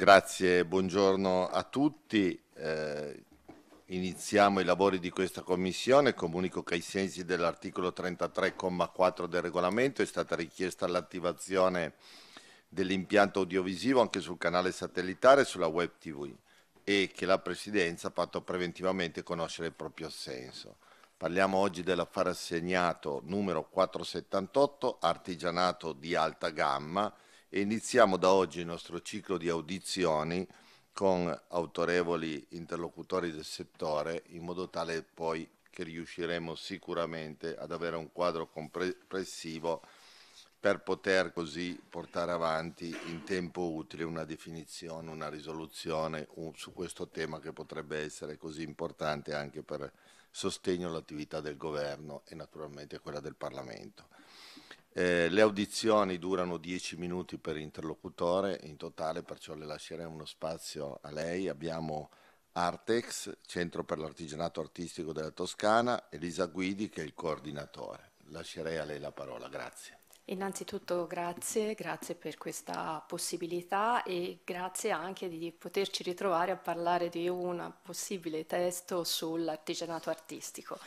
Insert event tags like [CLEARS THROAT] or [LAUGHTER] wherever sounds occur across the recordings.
Grazie, buongiorno a tutti. Eh, iniziamo i lavori di questa Commissione. Comunico che ai sensi dell'articolo 33,4 del regolamento è stata richiesta l'attivazione dell'impianto audiovisivo anche sul canale satellitare e sulla web TV e che la Presidenza ha fatto preventivamente conoscere il proprio assenso. Parliamo oggi dell'affare assegnato numero 478, artigianato di alta gamma, e iniziamo da oggi il nostro ciclo di audizioni con autorevoli interlocutori del settore in modo tale poi che riusciremo sicuramente ad avere un quadro complessivo per poter così portare avanti in tempo utile una definizione, una risoluzione su questo tema che potrebbe essere così importante anche per sostegno all'attività del governo e naturalmente quella del Parlamento. Eh, le audizioni durano 10 minuti per interlocutore in totale, perciò le lasceremo uno spazio a lei. Abbiamo Artex, Centro per l'Artigianato Artistico della Toscana, Elisa Guidi che è il coordinatore. Lascerei a lei la parola, grazie. Innanzitutto grazie, grazie per questa possibilità e grazie anche di poterci ritrovare a parlare di un possibile testo sull'artigianato artistico.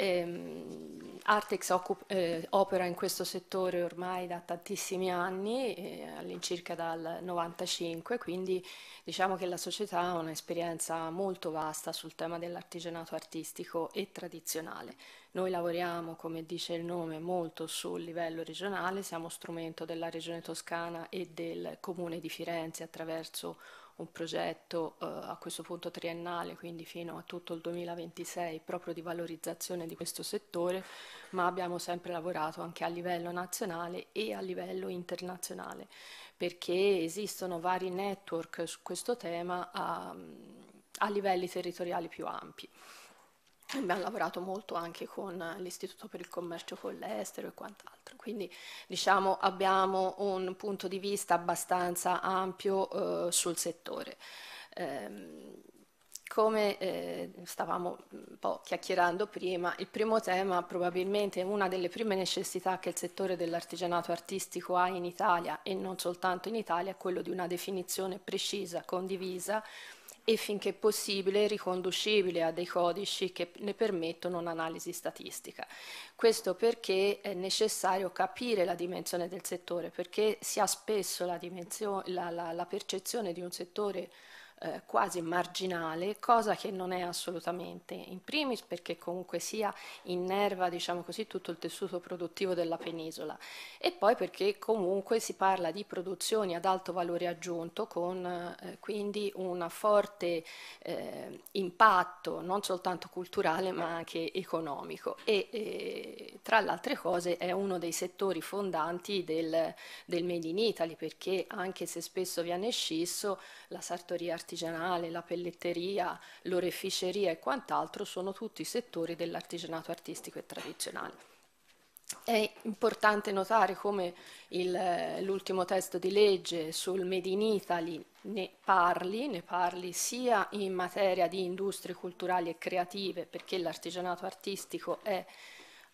Ehm, Artex occup- eh, opera in questo settore ormai da tantissimi anni, eh, all'incirca dal 95, quindi diciamo che la società ha un'esperienza molto vasta sul tema dell'artigianato artistico e tradizionale. Noi lavoriamo, come dice il nome, molto sul livello regionale, siamo strumento della Regione Toscana e del Comune di Firenze attraverso un progetto eh, a questo punto triennale, quindi fino a tutto il 2026, proprio di valorizzazione di questo settore, ma abbiamo sempre lavorato anche a livello nazionale e a livello internazionale, perché esistono vari network su questo tema a, a livelli territoriali più ampi. Abbiamo lavorato molto anche con l'Istituto per il Commercio con l'Estero e quant'altro, quindi diciamo abbiamo un punto di vista abbastanza ampio eh, sul settore. Eh, come eh, stavamo un po' chiacchierando prima, il primo tema probabilmente una delle prime necessità che il settore dell'artigianato artistico ha in Italia e non soltanto in Italia è quello di una definizione precisa, condivisa e finché possibile riconducibile a dei codici che ne permettono un'analisi statistica. Questo perché è necessario capire la dimensione del settore, perché si ha spesso la, la, la percezione di un settore eh, quasi marginale, cosa che non è assolutamente, in primis perché comunque sia innerva diciamo così, tutto il tessuto produttivo della penisola e poi perché comunque si parla di produzioni ad alto valore aggiunto con eh, quindi un forte eh, impatto non soltanto culturale ma anche economico e eh, tra le altre cose è uno dei settori fondanti del, del Made in Italy perché anche se spesso viene scisso la sartoria artigianale artigianale, la pelletteria, l'oreficeria e quant'altro sono tutti settori dell'artigianato artistico e tradizionale. È importante notare come il, l'ultimo testo di legge sul Made in Italy ne parli, ne parli sia in materia di industrie culturali e creative, perché l'artigianato artistico è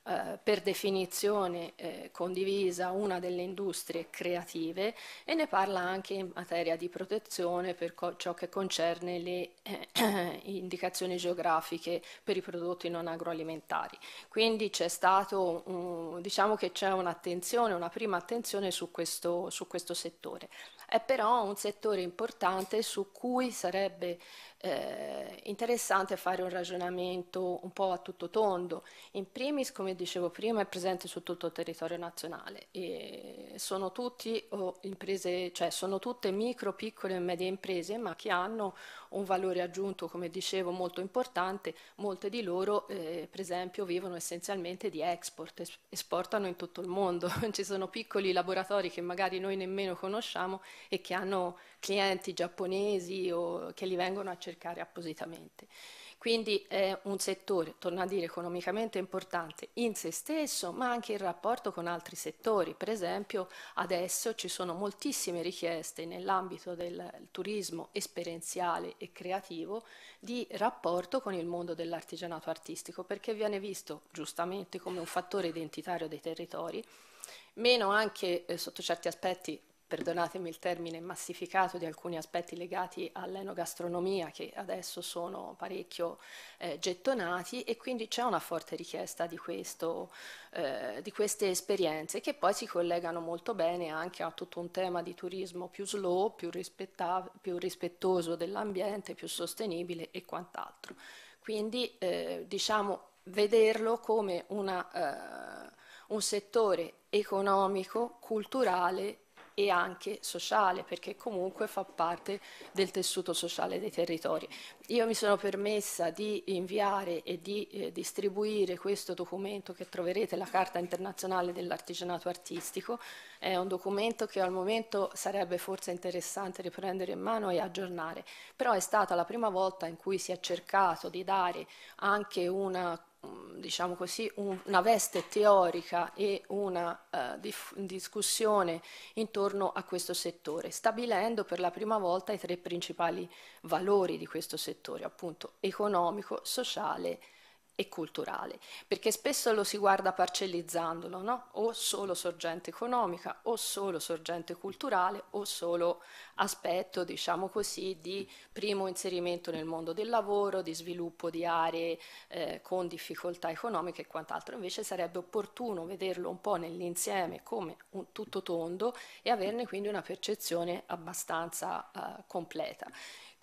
eh, per definizione eh, condivisa una delle industrie creative e ne parla anche in materia di protezione per co- ciò che concerne le eh, [CLEARS THROAT] indicazioni geografiche per i prodotti non agroalimentari. Quindi c'è stato, un, diciamo che c'è un'attenzione, una prima attenzione su questo, su questo settore. È però un settore importante su cui sarebbe eh, interessante fare un ragionamento un po' a tutto tondo. In primis, come dicevo prima, è presente su tutto il territorio nazionale e sono, tutti, oh, imprese, cioè, sono tutte micro, piccole e medie imprese, ma che hanno un valore aggiunto, come dicevo, molto importante. Molte di loro, eh, per esempio, vivono essenzialmente di export, es- esportano in tutto il mondo. [LAUGHS] Ci sono piccoli laboratori che magari noi nemmeno conosciamo e che hanno clienti giapponesi o che li vengono a cercare cercare appositamente. Quindi è un settore, torno a dire, economicamente importante in se stesso, ma anche in rapporto con altri settori. Per esempio, adesso ci sono moltissime richieste nell'ambito del turismo esperienziale e creativo di rapporto con il mondo dell'artigianato artistico, perché viene visto giustamente come un fattore identitario dei territori meno anche eh, sotto certi aspetti perdonatemi il termine, massificato di alcuni aspetti legati all'enogastronomia che adesso sono parecchio eh, gettonati e quindi c'è una forte richiesta di, questo, eh, di queste esperienze che poi si collegano molto bene anche a tutto un tema di turismo più slow, più, rispetta- più rispettoso dell'ambiente, più sostenibile e quant'altro. Quindi eh, diciamo vederlo come una, eh, un settore economico, culturale e anche sociale, perché comunque fa parte del tessuto sociale dei territori. Io mi sono permessa di inviare e di eh, distribuire questo documento che troverete, la Carta internazionale dell'artigianato artistico, è un documento che al momento sarebbe forse interessante riprendere in mano e aggiornare, però è stata la prima volta in cui si è cercato di dare anche una diciamo così, un, una veste teorica e una uh, dif- discussione intorno a questo settore, stabilendo per la prima volta i tre principali valori di questo settore, appunto economico, sociale e e culturale, perché spesso lo si guarda parcellizzandolo, no? o solo sorgente economica, o solo sorgente culturale, o solo aspetto, diciamo così, di primo inserimento nel mondo del lavoro, di sviluppo di aree eh, con difficoltà economiche e quant'altro. Invece sarebbe opportuno vederlo un po' nell'insieme come un tutto tondo e averne quindi una percezione abbastanza eh, completa.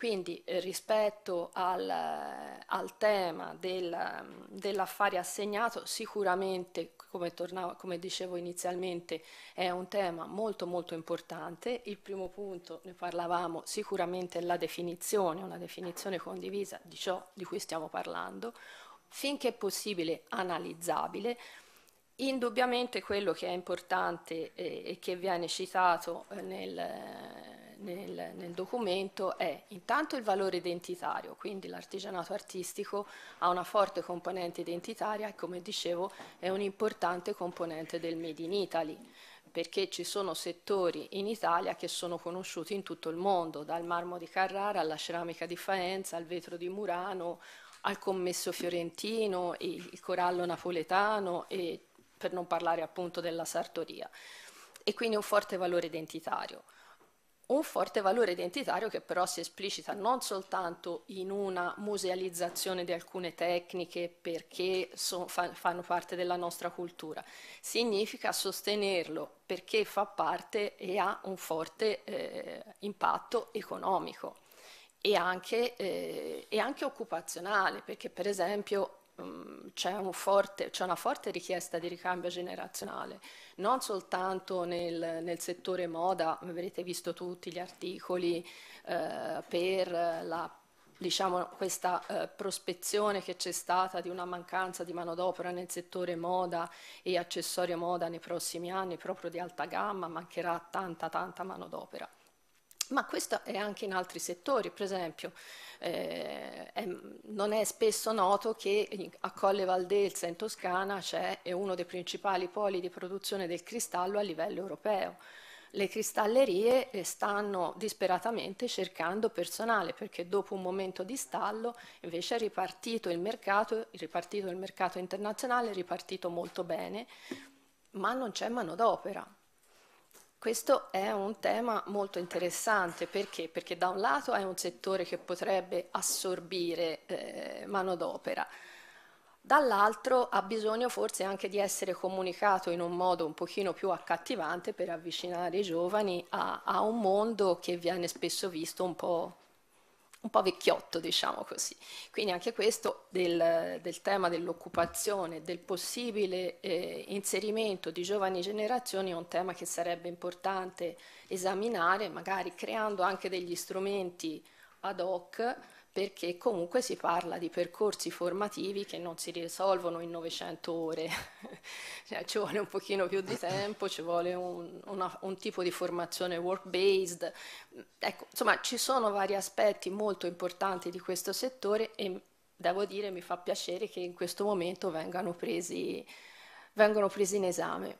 Quindi eh, rispetto al, al tema del, dell'affare assegnato, sicuramente, come, tornavo, come, dicevo inizialmente, è un tema molto molto importante. Il primo punto, ne parlavamo, sicuramente è la definizione, una definizione condivisa di ciò di cui stiamo parlando, finché possibile analizzabile, Indubbiamente quello che è importante e, che viene citato eh, nel, nel, nel, documento è intanto il valore identitario, quindi l'artigianato artistico ha una forte componente identitaria e come dicevo è un'importante componente del Made in Italy perché ci sono settori in Italia che sono conosciuti in tutto il mondo, dal marmo di Carrara alla ceramica di Faenza, al vetro di Murano, al commesso fiorentino, il corallo napoletano e per non parlare appunto della sartoria, e quindi un forte valore identitario. Un forte valore identitario che però si esplicita non soltanto in una musealizzazione di alcune tecniche perché so, fa, fanno parte della nostra cultura, significa sostenerlo perché fa parte e ha un forte eh, impatto economico. E anche, eh, e anche, occupazionale, perché per esempio Mm, c'è, un c'è, una forte richiesta di ricambio generazionale, non soltanto nel, nel settore moda, avrete visto tutti gli articoli eh, per la, diciamo, questa eh, prospezione che c'è stata di una mancanza di manodopera nel settore moda e accessorio moda nei prossimi anni, proprio di alta gamma, mancherà tanta tanta manodopera ma questo è anche in altri settori, per esempio eh, è, non è spesso noto che a Colle Valdelsa in Toscana c'è uno dei principali poli di produzione del cristallo a livello europeo le cristallerie eh, stanno disperatamente cercando personale perché dopo un momento di stallo invece è ripartito il mercato, è ripartito il mercato internazionale, è ripartito molto bene, ma non c'è manodopera. Questo è un tema molto interessante perché? perché da un lato è un settore che potrebbe assorbire eh, manodopera, dall'altro ha bisogno forse anche di essere comunicato in un modo un pochino più accattivante per avvicinare i giovani a, a un mondo che viene spesso visto un po' un po' vecchiotto, diciamo così. Quindi anche questo del, del tema dell'occupazione, del possibile eh, inserimento di giovani generazioni è un tema che sarebbe importante esaminare, magari creando anche degli strumenti ad hoc perché comunque si parla di percorsi formativi che non si risolvono in 900 ore, [LAUGHS] cioè, ci vuole un pochino più di tempo, ci vuole un, una, un tipo di formazione work-based, ecco, insomma ci sono vari aspetti molto importanti di questo settore e devo dire mi fa piacere che in questo momento vengano presi, vengano presi in esame.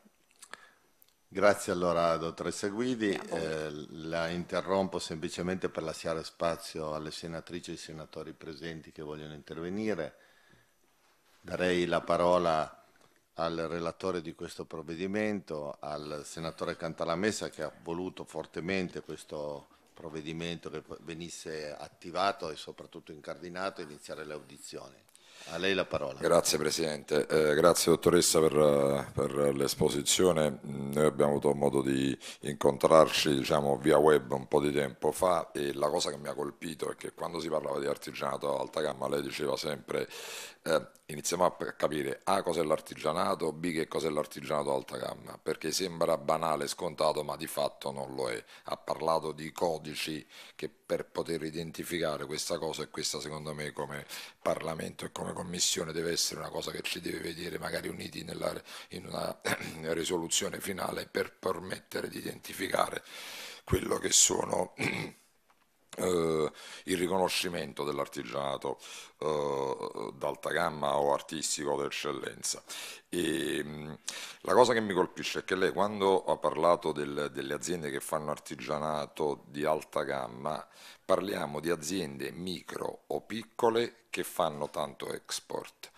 Grazie allora dottoressa Guidi, eh, la interrompo semplicemente per lasciare spazio alle senatrici e ai senatori presenti che vogliono intervenire. Darei la parola al relatore di questo provvedimento, al senatore Cantalamessa che ha voluto fortemente questo provvedimento che venisse attivato e soprattutto incardinato e iniziare le audizioni. A lei la parola. Grazie Presidente, eh, grazie dottoressa per, eh, per l'esposizione. Mm, noi abbiamo avuto modo di incontrarci diciamo, via web un po' di tempo fa e la cosa che mi ha colpito è che quando si parlava di artigianato ad alta gamma lei diceva sempre eh, iniziamo a capire A cos'è l'artigianato, B che cos'è l'artigianato ad alta gamma, perché sembra banale, scontato, ma di fatto non lo è. Ha parlato di codici che per poter identificare questa cosa e questa secondo me come Parlamento e come Commissione deve essere una cosa che ci deve vedere magari uniti nella, in una [CLEARS THROAT] risoluzione finale per permettere di identificare quello che sono [CLEARS THROAT] Uh, il riconoscimento dell'artigianato uh, d'alta gamma o artistico d'eccellenza. Mm, la cosa che mi colpisce è che lei quando ha parlato del, delle aziende che fanno artigianato di alta gamma, parliamo di aziende micro o piccole che fanno tanto export.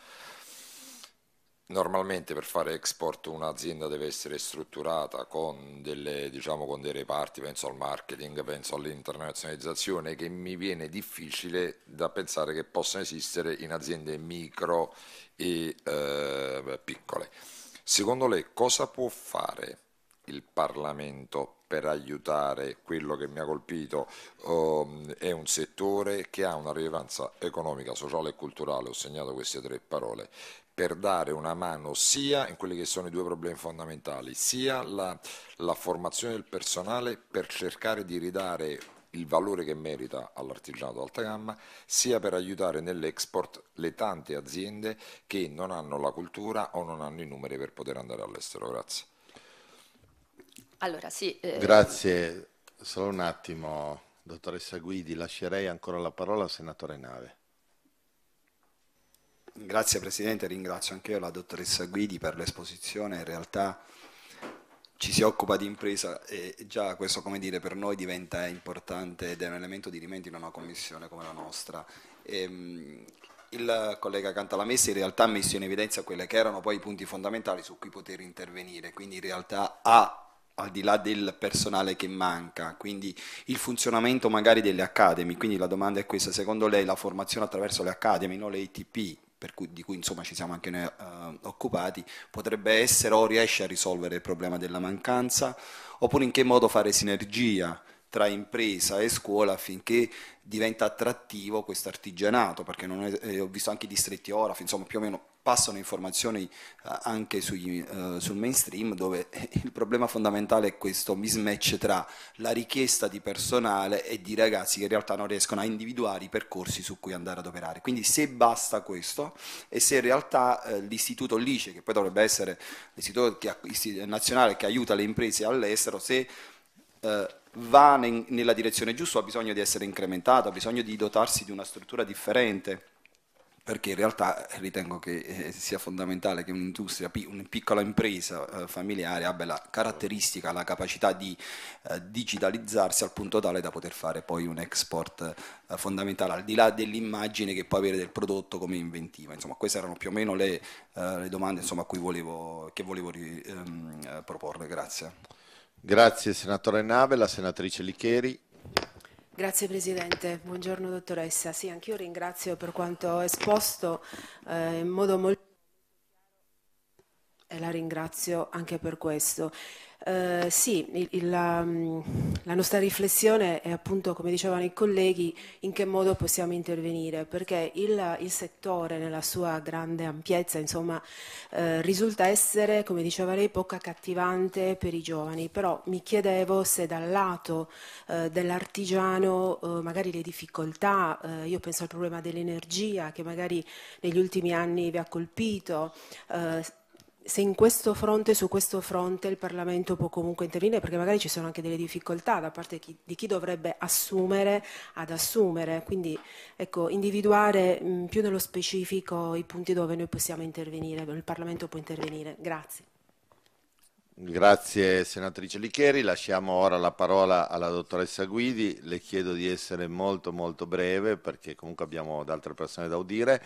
Normalmente per fare export un'azienda deve essere strutturata con, delle, diciamo, con, dei reparti, penso al marketing, penso all'internazionalizzazione, che mi viene difficile da pensare che possano esistere in aziende micro e eh, piccole. Secondo lei cosa può fare il Parlamento per aiutare quello che mi ha colpito um, è un settore che ha una rilevanza economica, sociale e culturale, ho segnato queste tre parole, per dare una mano sia in quelli che sono i due problemi fondamentali, sia la, la formazione del personale per cercare di ridare il valore che merita all'artigianato d'alta gamma, sia per aiutare nell'export le tante aziende che non hanno la cultura o non hanno i numeri per poter andare all'estero. Grazie. Allora, sì, eh... Grazie, solo un attimo, dottoressa Guidi, lascerei ancora la parola al senatore Nave. Grazie Presidente, ringrazio anche io la dottoressa Guidi per l'esposizione. In realtà ci si occupa di impresa e già questo come dire, per noi diventa importante ed è un elemento di rimedio in una commissione come la nostra. E, ehm, il collega Cantalamessa in realtà ha messo in evidenza quelli che erano poi i punti fondamentali su cui poter intervenire, quindi in realtà ha al di là del personale che manca, quindi il funzionamento magari delle academy, quindi la domanda è questa, secondo lei la formazione attraverso le academy, non le ITP, cui, di cui insomma ci siamo anche noi uh, occupati, potrebbe essere o riesce a risolvere il problema della mancanza, oppure in che modo fare sinergia tra impresa e scuola affinché diventa attrattivo questo artigianato, perché è, eh, ho visto anche i distretti ora, insomma più o meno passano informazioni eh, anche sugli, uh, sul mainstream dove [LAUGHS] il problema fondamentale è questo mismatch tra la richiesta di personale e di ragazzi che in realtà non riescono a individuare i percorsi su cui andare ad operare. Quindi se basta questo e se in realtà uh, l'istituto LICE, che poi dovrebbe essere l'istituto che, nazionale che aiuta le imprese all'estero, se uh, va nella direzione giusta ha bisogno di essere incrementato, ha bisogno di dotarsi di una struttura differente perché in realtà eh, ritengo che eh, sia fondamentale che un'industria, una piccola impresa eh, familiare abbia la caratteristica, la capacità di digitalizzarsi al punto tale da poter fare poi un export fondamentale, al di là dell'immagine che può avere del prodotto come inventiva. Insomma, queste erano più o meno le, le domande insomma, volevo, che volevo ehm, proporre. Grazie. Grazie senatore Nave, la senatrice Licheri. Grazie Presidente, buongiorno dottoressa. Sì, anch'io ringrazio per quanto esposto eh, in modo molto e la ringrazio anche per questo. Eh, sì, il, il, la, mm, la, nostra riflessione è appunto, come dicevano i colleghi, in che modo possiamo intervenire, perché il, il settore nella sua grande ampiezza insomma, eh, risulta essere, come diceva lei, poco accattivante per i giovani, però mi chiedevo se dal lato eh, dell'artigiano eh, magari le difficoltà, eh, io penso al problema dell'energia che magari negli ultimi anni vi ha colpito, eh, se in questo fronte, su questo fronte il Parlamento può comunque intervenire, perché magari ci sono anche delle difficoltà da parte chi, di chi dovrebbe assumere ad assumere, quindi ecco, individuare mh, mm, più nello specifico i punti dove noi possiamo intervenire, dove il Parlamento può intervenire. Grazie. Grazie senatrice Licheri, lasciamo ora la parola alla dottoressa Guidi, le chiedo di essere molto molto breve perché comunque abbiamo altre persone da udire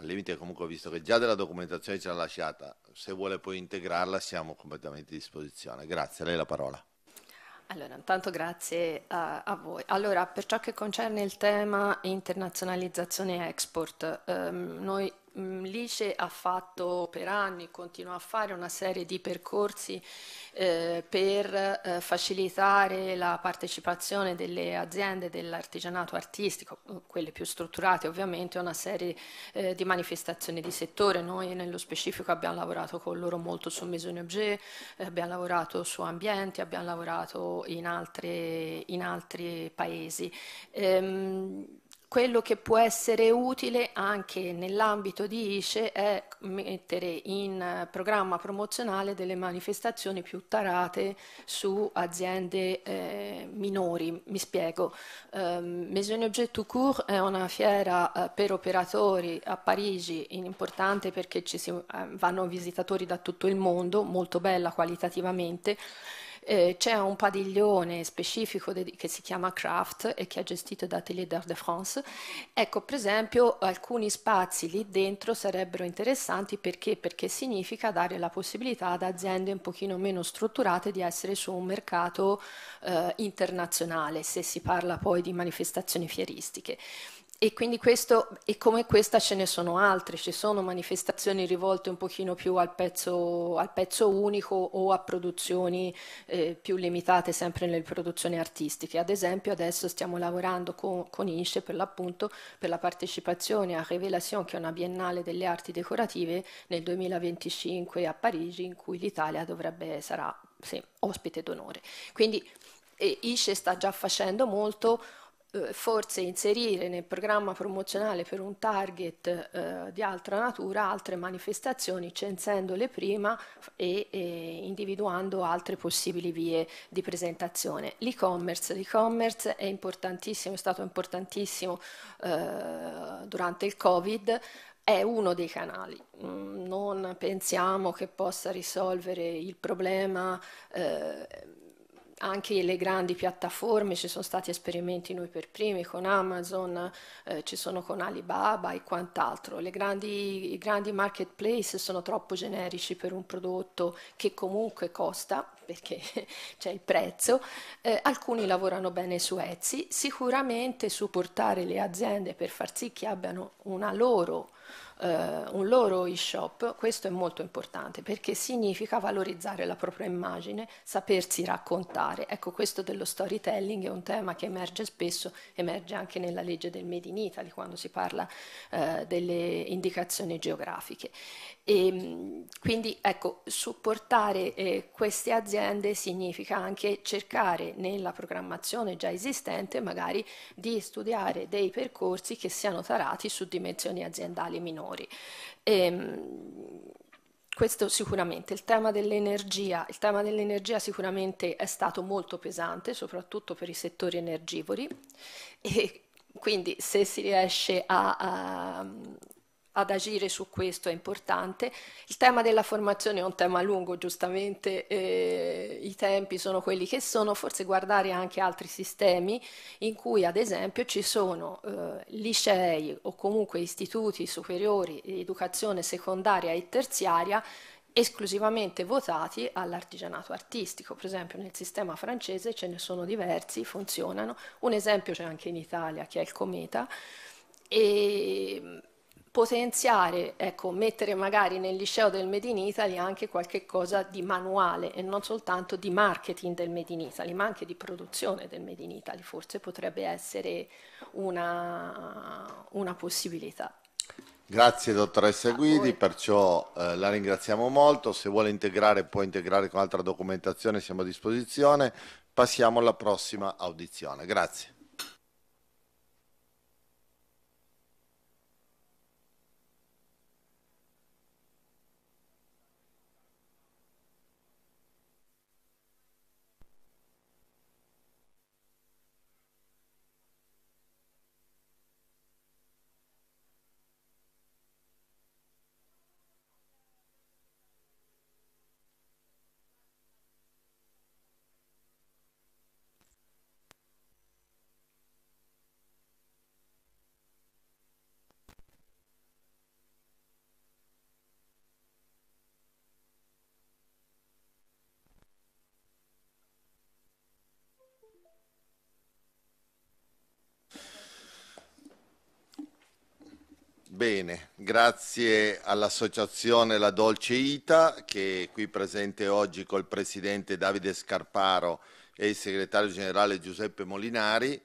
al limite comunque visto che già della documentazione ce l'ha lasciata, se vuole poi integrarla siamo completamente a disposizione. Grazie, a lei la parola. Allora, intanto grazie a, a, voi. Allora, per ciò che concerne il tema internazionalizzazione e export, ehm, noi Mm, Lice ha fatto per anni, continua a fare una serie di percorsi eh, per eh, facilitare la partecipazione delle aziende dell'artigianato artistico, mm, quelle più strutturate ovviamente, a una serie eh, di manifestazioni di settore. Noi nello specifico abbiamo lavorato con loro molto su Maison Objet, eh, abbiamo lavorato su ambienti, abbiamo lavorato in, altre, in altri paesi. Ehm, quello che può essere utile anche nell'ambito di ICE è mettere in programma promozionale delle manifestazioni più tarate su aziende eh, minori. Mi spiego. Eh, Maison Objet tout court è una fiera eh, per operatori a Parigi, importante perché ci si, eh, vanno visitatori da tutto il mondo, molto bella qualitativamente eh, c'è un padiglione specifico che si chiama Craft e che è gestito da Atelier d'Art de France. Ecco, per esempio, alcuni spazi lì dentro sarebbero interessanti perché, perché significa dare la possibilità ad aziende un pochino meno strutturate di essere su un mercato eh, internazionale, se si parla poi di manifestazioni fieristiche e quindi questo, e come questa ce ne sono altre, ci sono manifestazioni rivolte un pochino più al pezzo, al pezzo unico o a produzioni eh, più limitate sempre nelle produzioni artistiche. Ad esempio adesso stiamo lavorando con, con Isce per l'appunto per la partecipazione a Revelazione che è una biennale delle arti decorative nel 2025 a Parigi in cui l'Italia dovrebbe, sarà sì, ospite d'onore. Quindi eh, Isce sta già facendo molto eh, forse inserire nel programma promozionale per un target eh, di altra natura altre manifestazioni, censendole prima e, e individuando altre possibili vie di presentazione. L'e-commerce, l'e-commerce è importantissimo, è stato importantissimo eh, durante il Covid è uno dei canali. Mm, non pensiamo che possa risolvere il problema eh, anche le grandi piattaforme, ci sono stati esperimenti noi per primi con Amazon, eh, ci sono con Alibaba e quant'altro. Grandi, I grandi marketplace sono troppo generici per un prodotto che comunque costa, perché [LAUGHS] c'è il prezzo, eh, alcuni lavorano bene su Etsy, sicuramente supportare le aziende per far sì che abbiano una loro eh, un loro e-shop, questo è molto importante perché significa valorizzare la propria immagine, sapersi raccontare. Ecco, questo dello storytelling è un tema che emerge spesso, emerge anche nella legge del Made in Italy quando si parla eh, delle indicazioni geografiche. E, ehm, quindi ecco, supportare eh, queste aziende significa anche cercare nella programmazione già esistente magari di studiare dei percorsi che siano tarati su dimensioni aziendali minori. E, ehm, questo sicuramente, il tema dell'energia, il tema dell'energia sicuramente è stato molto pesante, soprattutto per i settori energivori e quindi se si riesce a, a ad agire su questo è importante. Il tema della formazione è un tema lungo, giustamente eh, i tempi sono quelli che sono, forse guardare anche altri sistemi in cui ad esempio ci sono eh, licei o comunque istituti superiori di educazione secondaria e terziaria esclusivamente votati all'artigianato artistico. Per esempio nel sistema francese ce ne sono diversi, funzionano. Un esempio c'è anche in Italia che è il Cometa. E potenziare, ecco, mettere magari nel liceo del Made in Italy anche qualche cosa di manuale e non soltanto di marketing del Made in Italy, ma anche di produzione del Made in Italy, forse potrebbe essere una, una possibilità. Grazie dottoressa Guidi, perciò eh, la ringraziamo molto, se vuole integrare può integrare con altra documentazione, siamo a disposizione, passiamo alla prossima audizione. Grazie. bene, grazie all'associazione La Dolce Ita che è qui presente oggi col presidente Davide Scarparo e il segretario generale Giuseppe Molinari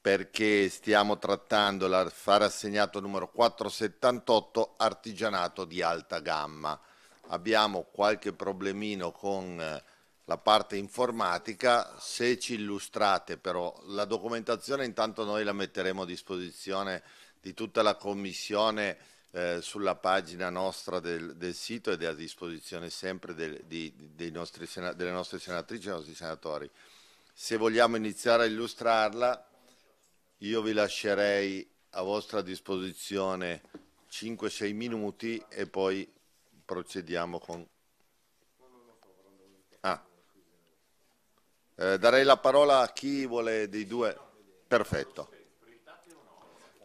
perché stiamo trattando l'affare assegnato numero 478 artigianato di alta gamma. Abbiamo qualche problemino con eh, la parte informatica, se ci illustrate però la documentazione intanto noi la metteremo a disposizione di tutta la commissione eh, sulla pagina nostra del, del, sito ed è a disposizione sempre del, di, nostri, delle nostre senatrici e dei nostri senatori. Se vogliamo iniziare a illustrarla, io vi lascerei a vostra disposizione 5-6 minuti e poi procediamo con... Ah. Eh, darei la parola a chi vuole dei due. Perfetto.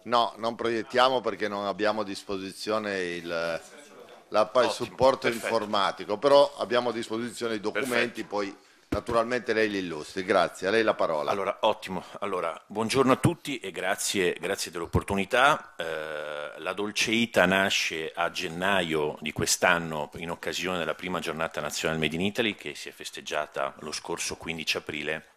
No, non proiettiamo perché non abbiamo a disposizione il, la, il Ottimo, supporto perfetto. informatico, però abbiamo a disposizione i documenti, perfetto. poi naturalmente lei li illustri. Grazie, a lei la parola. Allora, ottimo. Allora, buongiorno a tutti e grazie, grazie dell'opportunità. Eh, la Ita nasce a gennaio di quest'anno in occasione della prima giornata nazionale Made in Italy che si è festeggiata lo scorso 15 aprile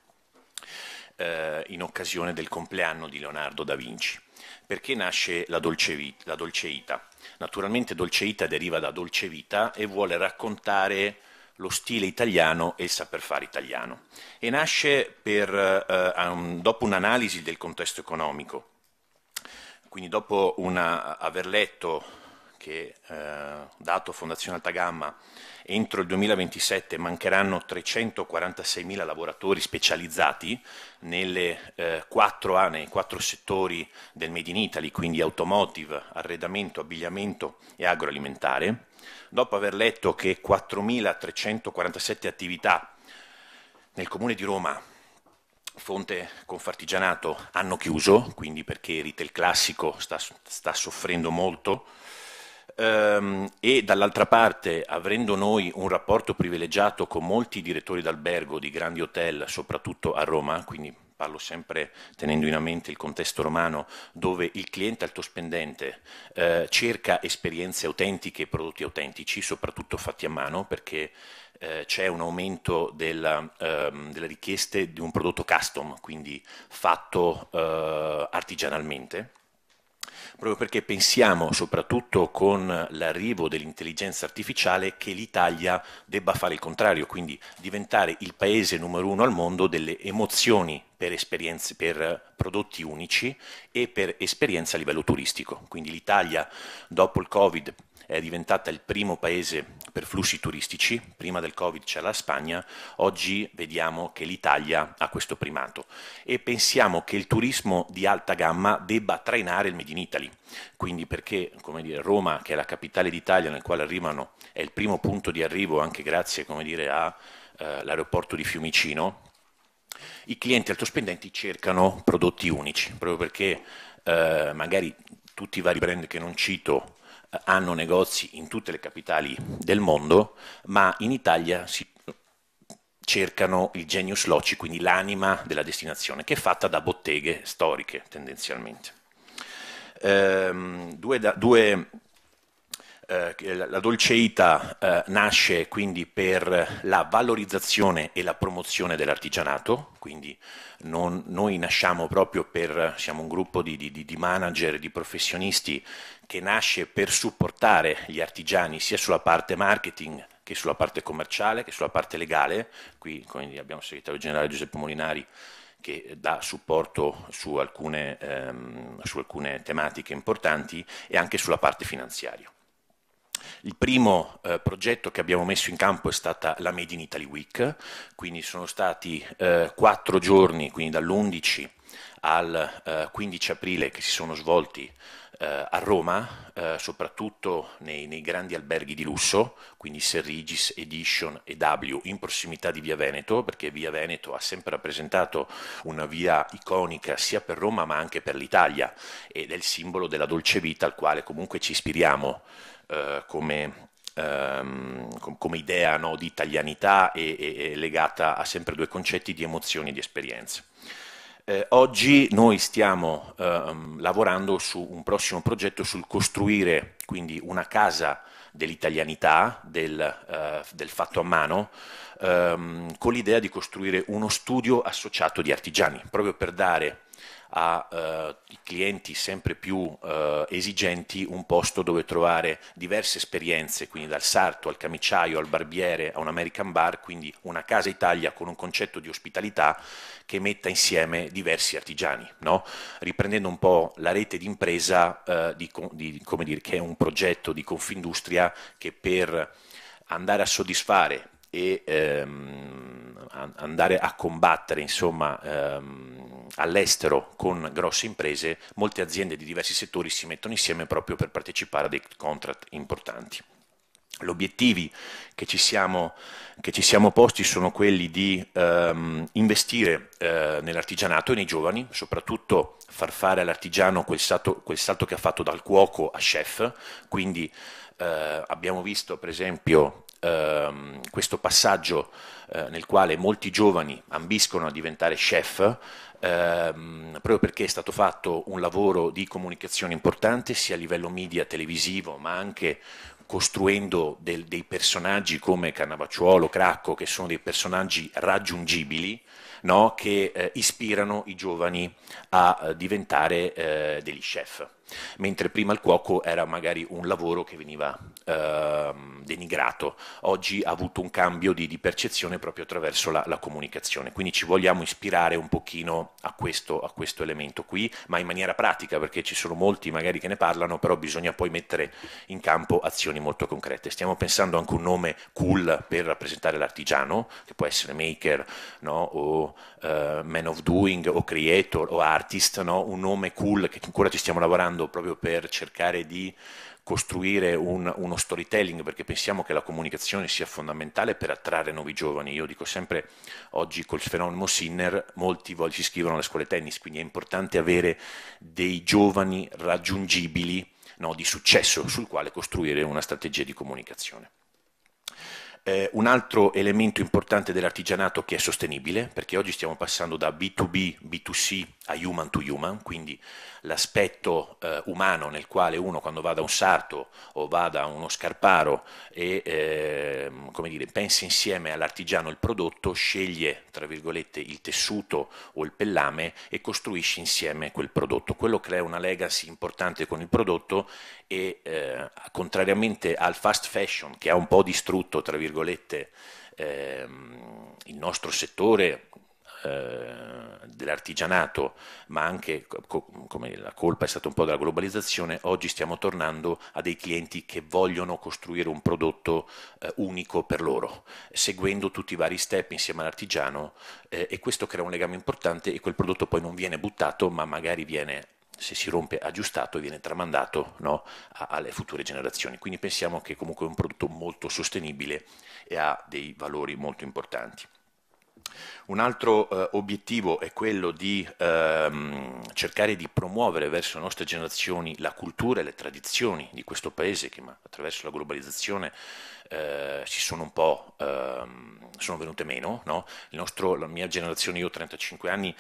eh, in occasione del compleanno di Leonardo da Vinci perché nasce la, dolce, la dolceita. Naturalmente Ita deriva da dolce vita e vuole raccontare lo stile italiano e il saper fare italiano. E nasce per, eh, um, dopo un'analisi del contesto economico, quindi dopo una, aver letto che, eh, dato Fondazione Alta Gamma, entro il 2027 mancheranno 346.000 lavoratori specializzati nelle, eh, quattro, ah, nei quattro settori del Made in Italy, quindi automotive, arredamento, abbigliamento e agroalimentare. Dopo aver letto che 4.347 attività nel comune di Roma Fonte Confartigianato hanno chiuso, quindi perché il retail classico sta, sta soffrendo molto, Ehm, e dall'altra parte, avendo noi un rapporto privilegiato con molti direttori d'albergo di grandi hotel, soprattutto a Roma, quindi parlo sempre tenendo in mente il contesto romano, dove il cliente altospendente eh, cerca esperienze autentiche e prodotti autentici, soprattutto fatti a mano, perché eh, c'è un aumento della, ehm, delle richieste di un prodotto custom, quindi fatto eh, artigianalmente proprio perché pensiamo, soprattutto con l'arrivo dell'intelligenza artificiale, che l'Italia debba fare il contrario, quindi diventare il paese numero uno al mondo delle emozioni per, per prodotti unici e per esperienza a livello turistico. Quindi l'Italia, dopo il Covid, è diventata il primo paese per flussi turistici, prima del Covid c'era la Spagna, oggi vediamo che l'Italia ha questo primato e pensiamo che il turismo di alta gamma debba trainare il Made in Italy, quindi perché dire, Roma, che è la capitale d'Italia nel quale arrivano, è il primo punto di arrivo anche grazie all'aeroporto eh, di Fiumicino, i clienti altospendenti cercano prodotti unici, proprio perché eh, magari tutti i vari brand che non cito hanno negozi in tutte le capitali del mondo, ma in Italia si cercano il genius loci, quindi l'anima della destinazione, che è fatta da botteghe storiche tendenzialmente. Ehm, due, da, due eh, la dolceita eh, nasce quindi per la valorizzazione e la promozione dell'artigianato, quindi non, noi nasciamo proprio per, siamo un gruppo di, di, di manager, di professionisti che nasce per supportare gli artigiani sia sulla parte marketing che sulla parte commerciale, che sulla parte legale. Qui abbiamo il segretario generale Giuseppe Molinari che dà supporto su alcune, ehm, su alcune tematiche importanti e anche sulla parte finanziaria. Il primo eh, progetto che abbiamo messo in campo è stata la Made in Italy Week, quindi sono stati eh, quattro giorni, quindi dall'11 al eh, 15 aprile, che si sono svolti eh, a Roma, eh, soprattutto nei, nei, grandi alberghi di lusso, quindi Serrigis, Edition e W, in prossimità di Via Veneto, perché Via Veneto ha sempre rappresentato una via iconica sia per Roma ma anche per l'Italia ed è il simbolo della dolce vita al quale comunque ci ispiriamo eh, come, ehm, come, idea no, di italianità e, e, e legata a sempre due concetti di emozioni e di esperienze. Eh, oggi noi stiamo ehm, lavorando su un prossimo progetto sul costruire quindi una casa dell'italianità, del, eh, del, fatto a mano, ehm, con l'idea di costruire uno studio associato di artigiani, proprio per dare a eh, clienti sempre più eh, esigenti un posto dove trovare diverse esperienze, quindi dal sarto al camiciaio al barbiere, a un American bar, quindi una casa Italia con un concetto di ospitalità che metta insieme diversi artigiani, no? riprendendo un po' la rete d'impresa eh, di, di, dire, che è un progetto di Confindustria che per andare a soddisfare e ehm, andare a combattere insomma ehm, all'estero con grosse imprese, molte aziende di diversi settori si mettono insieme proprio per partecipare a dei contract importanti. Gli obiettivi che ci siamo, che ci siamo posti sono quelli di ehm, investire eh, nell'artigianato e nei giovani, soprattutto far fare all'artigiano quel salto, quel salto che ha fatto dal cuoco a chef, quindi eh, abbiamo visto per esempio ehm, questo passaggio eh, nel quale molti giovani ambiscono a diventare chef, ehm, proprio perché è stato fatto un lavoro di comunicazione importante sia a livello media televisivo ma anche costruendo del, dei personaggi come Cannavacciuolo, Cracco, che sono dei personaggi raggiungibili, no? che eh, ispirano i giovani a eh, diventare eh, degli chef mentre prima il cuoco era magari un lavoro che veniva eh, denigrato, oggi ha avuto un cambio di, di percezione proprio attraverso la, la, comunicazione, quindi ci vogliamo ispirare un pochino a questo, a questo elemento qui, ma in maniera pratica perché ci sono molti magari che ne parlano, però bisogna poi mettere in campo azioni molto concrete, stiamo pensando anche un nome cool per rappresentare l'artigiano, che può essere maker no? o uh, man of doing o creator o artist, no? un nome cool che ancora ci stiamo lavorando proprio per cercare di costruire un, uno storytelling perché pensiamo che la comunicazione sia fondamentale per attrarre nuovi giovani. Io dico sempre oggi col fenomeno Sinner molti vogliono, si iscrivono alle scuole tennis, quindi è importante avere dei giovani raggiungibili no, di successo sul quale costruire una strategia di comunicazione. Eh, un altro elemento importante dell'artigianato che è sostenibile, perché oggi stiamo passando da B2B, B2C a human to human, quindi l'aspetto eh, umano nel quale uno quando va da un sarto o va da uno scarparo e eh, dire, pensa insieme all'artigiano il prodotto, sceglie tra virgolette il tessuto o il pellame e costruisce insieme quel prodotto. Quello crea una legacy importante con il prodotto e eh, contrariamente al fast fashion che ha un po' distrutto, tra virgolette, ehm, il nostro settore eh, dell'artigianato, ma anche come la colpa è stata un po' della globalizzazione, oggi stiamo tornando a dei clienti che vogliono costruire un prodotto eh, unico per loro, seguendo tutti i vari step insieme all'artigiano eh, e questo crea un legame importante e quel prodotto poi non viene buttato, ma magari viene se si rompe aggiustato e viene tramandato no, alle future generazioni. Quindi pensiamo che comunque è un prodotto molto sostenibile e ha dei valori molto importanti. Un altro eh, obiettivo è quello di ehm, cercare di promuovere verso le nostre generazioni la cultura e le tradizioni di questo paese che attraverso la globalizzazione eh, si sono un po' ehm, sono venute meno. No? Nostro, la mia generazione, io ho 35 anni,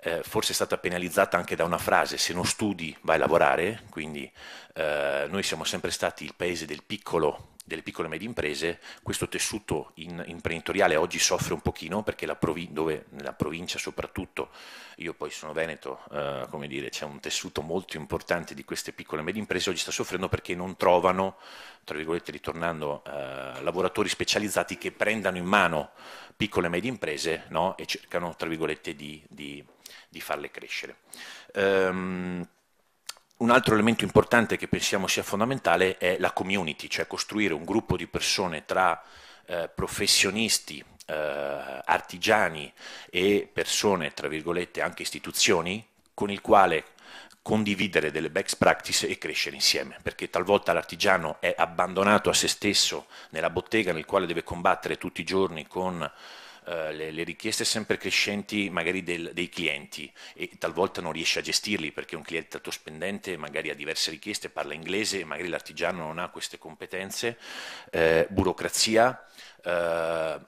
eh, forse è stata penalizzata anche da una frase, se non studi vai a lavorare, quindi eh, noi siamo sempre stati il paese del piccolo delle piccole e medie imprese, questo tessuto in, imprenditoriale oggi soffre un pochino perché la provi- dove, nella provincia soprattutto, io poi sono veneto, eh, come dire, c'è un tessuto molto importante di queste piccole e medie imprese, oggi sta soffrendo perché non trovano, tra virgolette ritornando, eh, lavoratori specializzati che prendano in mano piccole e medie imprese no? e cercano, tra virgolette, di, di di farle crescere. Um, un altro elemento importante che pensiamo sia fondamentale è la community, cioè costruire un gruppo di persone tra eh, professionisti, eh, artigiani e persone, tra virgolette, anche istituzioni, con il quale condividere delle best practice e crescere insieme, perché talvolta l'artigiano è abbandonato a se stesso nella bottega nel quale deve combattere tutti i giorni con eh, le, le, richieste sempre crescenti magari del, dei clienti e talvolta non riesce a gestirli perché un cliente tanto spendente magari ha diverse richieste, parla inglese, magari l'artigiano non ha queste competenze, eh, burocrazia. Eh,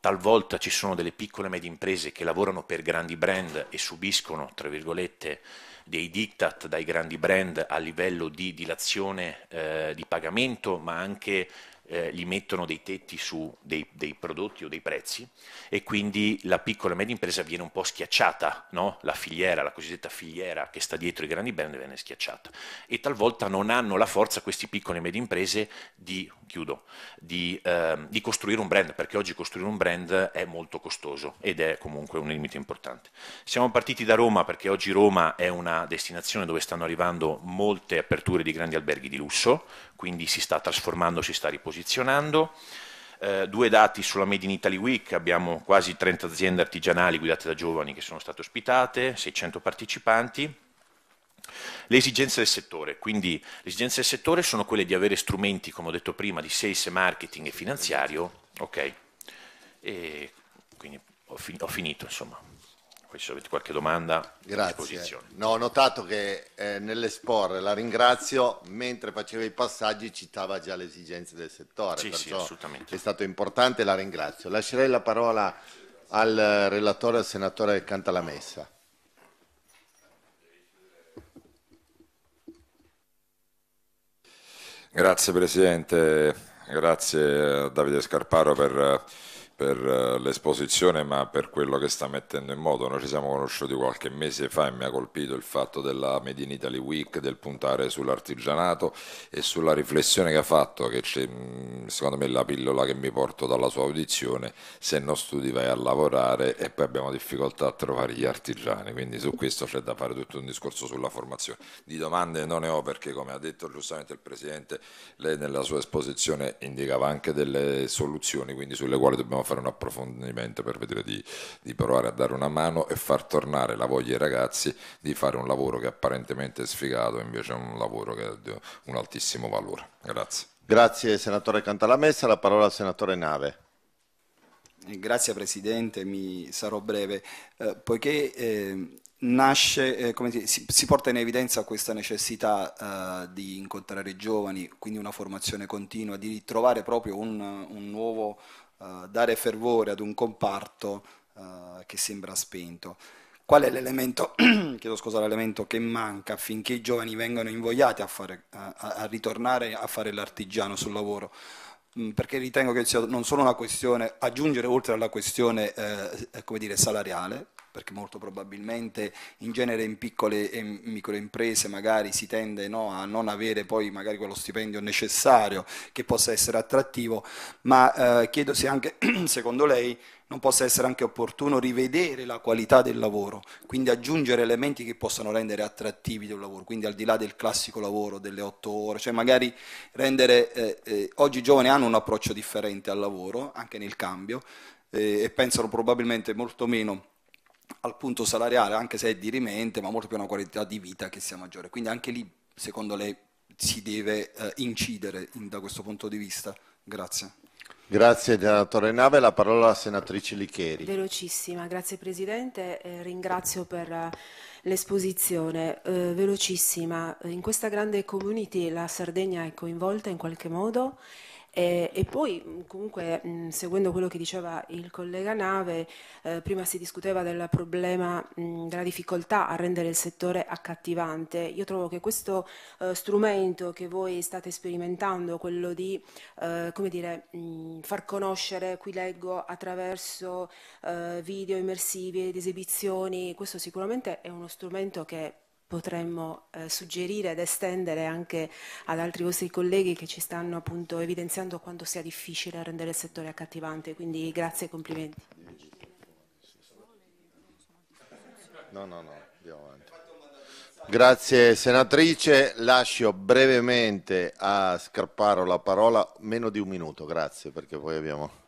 talvolta ci sono delle piccole e medie imprese che lavorano per grandi brand e subiscono, tra virgolette, dei diktat dai grandi brand a livello di dilazione eh, di pagamento, ma anche eh, gli mettono dei tetti su dei, dei, prodotti o dei prezzi e quindi la piccola e media impresa viene un po' schiacciata, no? la filiera, la cosiddetta filiera che sta dietro i grandi brand viene schiacciata e talvolta non hanno la forza queste piccole e medie imprese di, chiudo, di, eh, di costruire un brand, perché oggi costruire un brand è molto costoso ed è comunque un limite importante. Siamo partiti da Roma perché oggi Roma è una destinazione dove stanno arrivando molte aperture di grandi alberghi di lusso, quindi si sta trasformando, si sta riposizionando. Eh, due dati sulla Made in Italy Week, abbiamo quasi 30 aziende artigianali guidate da giovani che sono state ospitate, 600 partecipanti. Le esigenze del settore, quindi le esigenze del settore sono quelle di avere strumenti, come ho detto prima, di sales, marketing e finanziario, ok? E quindi ho, finito, insomma se avete qualche domanda, Grazie. No, ho notato che eh, nell'esporre, la ringrazio, mentre faceva i passaggi citava già le esigenze del settore. Sì, sì, assolutamente. È stato importante, la ringrazio. Lascerei la parola al relatore, al senatore Cantalamessa. Grazie Presidente, grazie a Davide Scarparo per eh, per eh, l'esposizione ma per quello che sta mettendo in moto. Noi ci siamo conosciuti qualche mese fa e mi ha colpito il fatto della Made in Italy Week, del puntare sull'artigianato e sulla riflessione che ha fatto, che c'è mm, secondo me la pillola che mi porto dalla sua audizione, se non studi vai a lavorare e poi abbiamo difficoltà a trovare gli artigiani, quindi su questo c'è da fare tutto un discorso sulla formazione. Di domande non ne ho perché come ha detto giustamente il Presidente, lei nella sua esposizione indicava anche delle soluzioni, quindi sulle quali dobbiamo fare fare un approfondimento per vedere di, di provare a dare una mano e far tornare la voglia ai ragazzi di fare un lavoro che apparentemente è sfigato, invece è un lavoro che ha un altissimo valore. Grazie. Grazie senatore Cantalamessa, la parola al senatore Nave. Eh, grazie Presidente, mi sarò breve. Eh, poiché eh, nasce, eh, dire, si, si, porta in evidenza questa necessità eh, di incontrare i giovani, quindi una formazione continua, di trovare proprio un, un nuovo eh, dare fervore ad un comparto eh, che sembra spento. Qual è l'elemento, [CLEARS THROAT] scusa, l'elemento, che manca affinché i giovani vengano invogliati a, fare, a, a ritornare a fare l'artigiano sul lavoro? Mm, perché ritengo che sia non solo una questione, aggiungere oltre alla questione eh, eh dire, salariale, perché molto probabilmente in genere in piccole e microimprese magari si tende no, a non avere poi magari quello stipendio necessario che possa essere attrattivo, ma eh, chiedo se anche [CLEARS THROAT] secondo lei non possa essere anche opportuno rivedere la qualità del lavoro, quindi aggiungere elementi che possano rendere attrattivi del lavoro, quindi al di là del classico lavoro delle otto ore, cioè magari rendere, eh, eh, oggi i giovani hanno un approccio differente al lavoro, anche nel cambio, eh, e pensano probabilmente molto meno al punto salariale, anche se è di rimente, ma molto più a una qualità di vita che sia maggiore. Quindi anche lì, secondo lei, si deve eh, incidere in, da questo punto di vista. Grazie. Grazie Senatore Nave, la parola alla senatrice Licheri. Velocissima, grazie Presidente, eh, ringrazio per eh, l'esposizione. Eh, velocissima, in questa grande community la Sardegna è coinvolta in qualche modo? E, eh, e poi mm, comunque mh, mm, seguendo quello che diceva il collega Nave, eh, prima si discuteva del problema mh, mm, della difficoltà a rendere il settore accattivante. Io trovo che questo eh, strumento che voi state sperimentando, quello di eh, dire, mh, far conoscere, qui leggo attraverso eh, video immersivi ed esibizioni, questo sicuramente è uno strumento che potremmo eh, suggerire ed estendere anche ad altri vostri colleghi che ci stanno appunto evidenziando quanto sia difficile rendere il settore accattivante. Quindi grazie e complimenti. No, no, no, andiamo avanti. Grazie senatrice, lascio brevemente a Scarparo la parola, meno di un minuto, grazie perché poi abbiamo...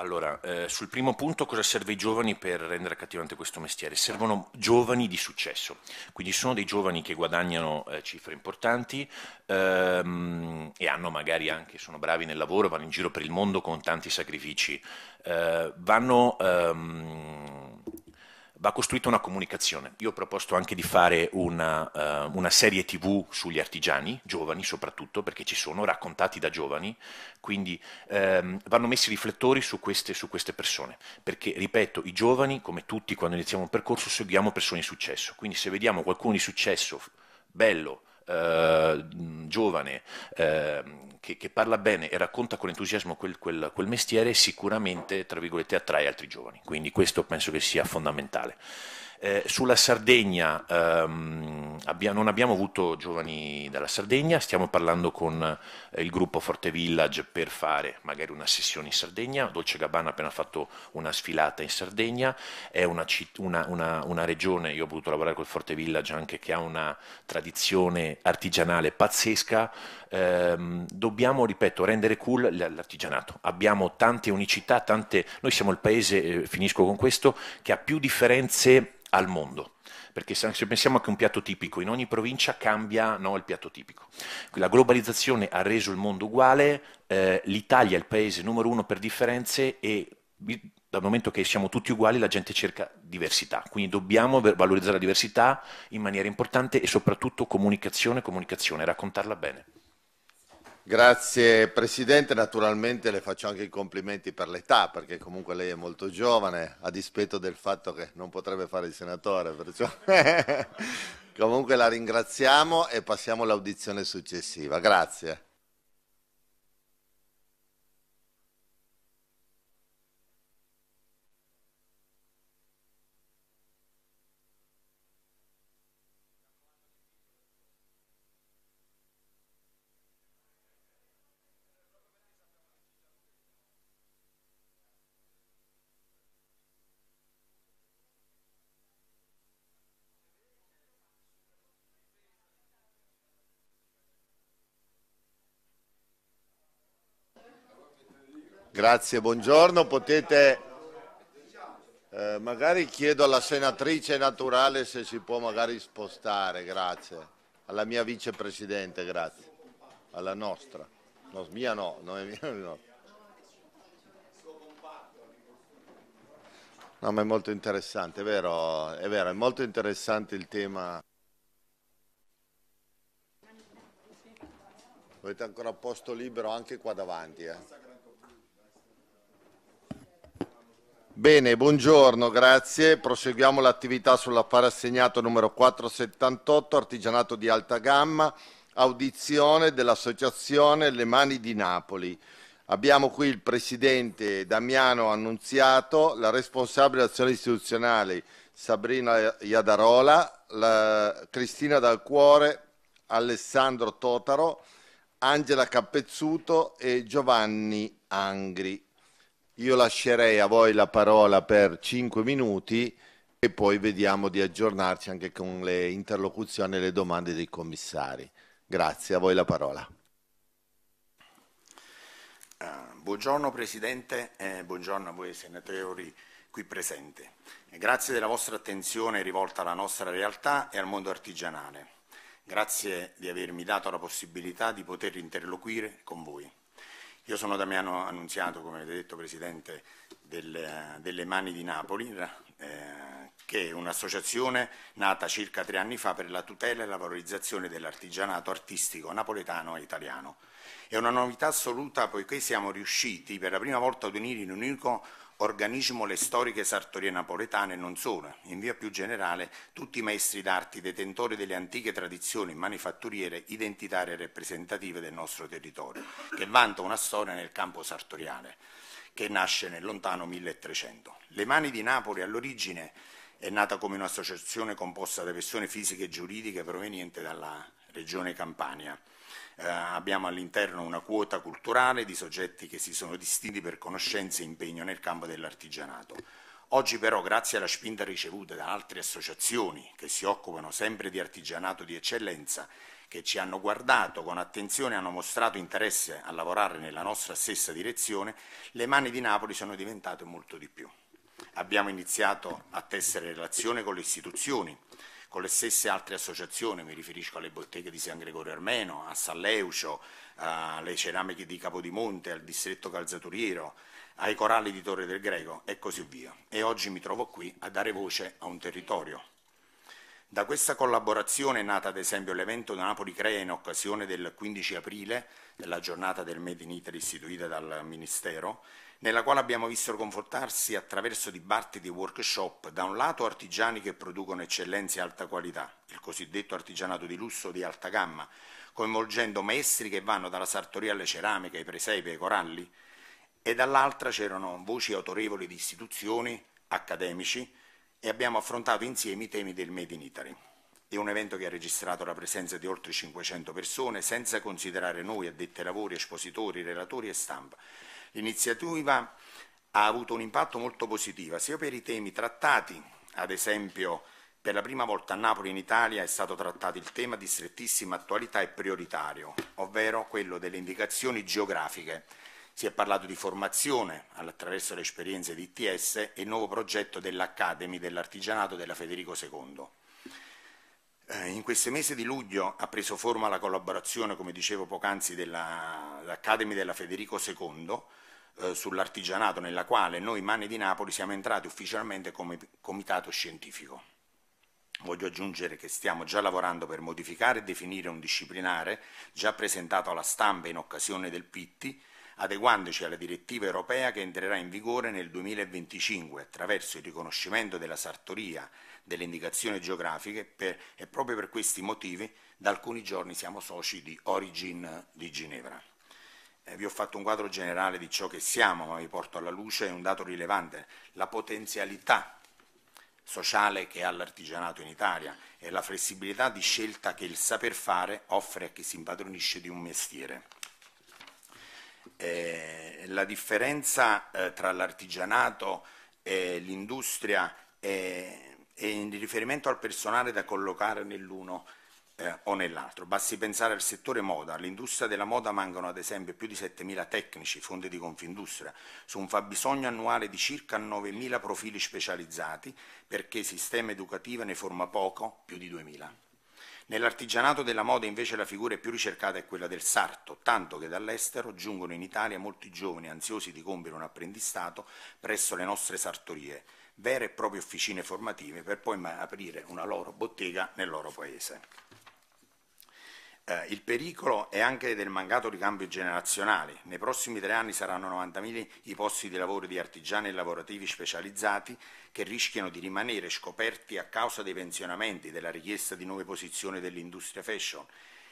Allora, eh, sul primo punto cosa serve ai giovani per rendere accattivante questo mestiere? Servono giovani di successo, quindi sono dei giovani che guadagnano eh, cifre importanti ehm, e hanno magari anche, sono bravi nel lavoro, vanno in giro per il mondo con tanti sacrifici, eh, vanno... Ehm, va costruita una comunicazione. Io ho proposto anche di fare una, uh, una, serie tv sugli artigiani, giovani soprattutto, perché ci sono raccontati da giovani, quindi um, vanno messi riflettori su queste, su queste, persone, perché ripeto, i giovani, come tutti quando iniziamo un percorso, seguiamo persone di successo, quindi se vediamo qualcuno di successo bello, eh, giovane eh, che, che, parla bene e racconta con entusiasmo quel, quel, quel mestiere sicuramente, tra virgolette, attrae altri giovani. Quindi questo penso che sia fondamentale. Eh, sulla Sardegna ehm, abbia, non abbiamo avuto giovani dalla Sardegna, stiamo parlando con eh, il gruppo Forte Village per fare magari una sessione in Sardegna, Dolce Gabbana ha appena fatto una sfilata in Sardegna, è una, una, una, una regione, io ho potuto lavorare col Forte Village anche che ha una tradizione artigianale pazzesca, ehm, dobbiamo, ripeto, rendere cool l'artigianato, abbiamo tante unicità, tante, noi siamo il paese, eh, finisco con questo, che ha più differenze al mondo. Perché se pensiamo che un piatto tipico in ogni provincia cambia no, il piatto tipico. La globalizzazione ha reso il mondo uguale, eh, l'Italia è il paese numero uno per differenze e dal momento che siamo tutti uguali la gente cerca diversità, quindi dobbiamo valorizzare la diversità in maniera importante e soprattutto comunicazione, comunicazione, raccontarla bene. Grazie Presidente, naturalmente le faccio anche i complimenti per l'età, perché comunque lei è molto giovane, a dispetto del fatto che non potrebbe fare il senatore. Perciò... [LAUGHS] comunque la ringraziamo e passiamo all'audizione successiva. Grazie. Grazie, buongiorno. Potete, eh, magari chiedo alla senatrice naturale se si può magari spostare, grazie. Alla mia vicepresidente, grazie. Alla nostra. No, mia no, non è mia no. No, ma è molto interessante, è vero, è vero, è molto interessante il tema. Avete ancora posto libero anche qua davanti, eh. Bene, buongiorno, grazie. Proseguiamo l'attività sull'affare assegnato numero 478, artigianato di alta gamma, audizione dell'associazione Le Mani di Napoli. Abbiamo qui il presidente Damiano Annunziato, la responsabile azione istituzionale Sabrina Iadarola, la Cristina Dal Cuore, Alessandro Totaro, Angela Cappezzuto e Giovanni Angri. Io lascerei a voi la parola per 5 minuti e poi vediamo di aggiornarci anche con le interlocuzioni e le domande dei commissari. Grazie, a voi la parola. Eh, buongiorno Presidente, eh, buongiorno a voi senatori qui presenti. Eh, grazie della vostra attenzione rivolta alla nostra realtà e al mondo artigianale. Grazie di avermi dato la possibilità di poter interloquire con voi. Io sono Damiano Annunziato, come avete detto, presidente del, delle Mani di Napoli, eh, che è un'associazione nata circa tre anni fa per la tutela e la valorizzazione dell'artigianato artistico napoletano e italiano. È una novità assoluta poiché siamo riusciti per la prima volta ad unire in un unico organismo le storiche sartorie napoletane non solo, in via più generale tutti i maestri d'arti detentori delle antiche tradizioni manifatturiere identitarie e rappresentative del nostro territorio, che vanta una storia nel campo sartoriale, che nasce nel lontano 1300. Le mani di Napoli all'origine è nata come un'associazione composta da persone fisiche e giuridiche provenienti dalla regione Campania eh, abbiamo all'interno una quota culturale di soggetti che si sono distinti per conoscenze e impegno nel campo dell'artigianato. Oggi però, grazie alla spinta ricevuta da altre associazioni che si occupano sempre di artigianato di eccellenza, che ci hanno guardato con attenzione e hanno mostrato interesse a lavorare nella nostra stessa direzione, le mani di Napoli sono diventate molto di più. Abbiamo iniziato a tessere relazione con le istituzioni, con le stesse altre associazioni, mi riferisco alle botteghe di San Gregorio Armeno, a San Leucio, alle ceramiche di Capodimonte, al distretto calzaturiero, ai coralli di Torre del Greco e così via. E oggi mi trovo qui a dare voce a un territorio. Da questa collaborazione è nata ad esempio l'evento Napoli Crea in occasione del 15 aprile, della giornata del Made in Italy istituita dal Ministero, nella quale abbiamo visto confortarsi attraverso dibattiti e workshop da un lato artigiani che producono eccellenze e alta qualità, il cosiddetto artigianato di lusso di alta gamma, coinvolgendo maestri che vanno dalla sartoria alle ceramiche, ai presepi, ai coralli, e dall'altra c'erano voci autorevoli di istituzioni, accademici, e abbiamo affrontato insieme i temi del Made in Italy. È un evento che ha registrato la presenza di oltre 500 persone, senza considerare noi addetti ai lavori, espositori, relatori e stampa. L'iniziativa ha avuto un impatto molto positivo sia per i temi trattati, ad esempio per la prima volta a Napoli in Italia è stato trattato il tema di strettissima attualità e prioritario, ovvero quello delle indicazioni geografiche. Si è parlato di formazione attraverso le esperienze di ITS e il nuovo progetto dell'Academy dell'artigianato della Federico II. Eh, in questo mese di luglio ha preso forma la collaborazione, come dicevo poc'anzi, dell'Academy della Federico II eh, sull'artigianato, nella quale noi Mani di Napoli siamo entrati ufficialmente come comitato scientifico. Voglio aggiungere che stiamo già lavorando per modificare e definire un disciplinare già presentato alla stampa in occasione del Pitti, adeguandoci alla direttiva europea che entrerà in vigore nel 2025 attraverso il riconoscimento della sartoria delle indicazioni geografiche per, e proprio per questi motivi da alcuni giorni siamo soci di Origin di Ginevra. Eh, vi ho fatto un quadro generale di ciò che siamo, ma vi porto alla luce un dato rilevante, la potenzialità sociale che ha l'artigianato in Italia e la flessibilità di scelta che il saper fare offre a chi si impadronisce di un mestiere. Eh, la differenza eh, tra l'artigianato e l'industria è e in riferimento al personale da collocare nell'uno eh, o nell'altro. Basti pensare al settore moda, all'industria della moda mancano ad esempio più di 7.000 tecnici, fondi di Confindustria, su un fabbisogno annuale di circa 9.000 profili specializzati perché il sistema educativo ne forma poco, più di 2.000. Nell'artigianato della moda invece la figura più ricercata è quella del sarto, tanto che dall'estero giungono in Italia molti giovani ansiosi di compiere un apprendistato presso le nostre sartorie vere e proprie officine formative per poi aprire una loro bottega nel loro paese. Eh, il pericolo è anche del mancato ricambio generazionale. Nei prossimi tre anni saranno 90.000 i posti di lavoro di artigiani e lavorativi specializzati che rischiano di rimanere scoperti a causa dei pensionamenti, della richiesta di nuove posizioni dell'industria fashion.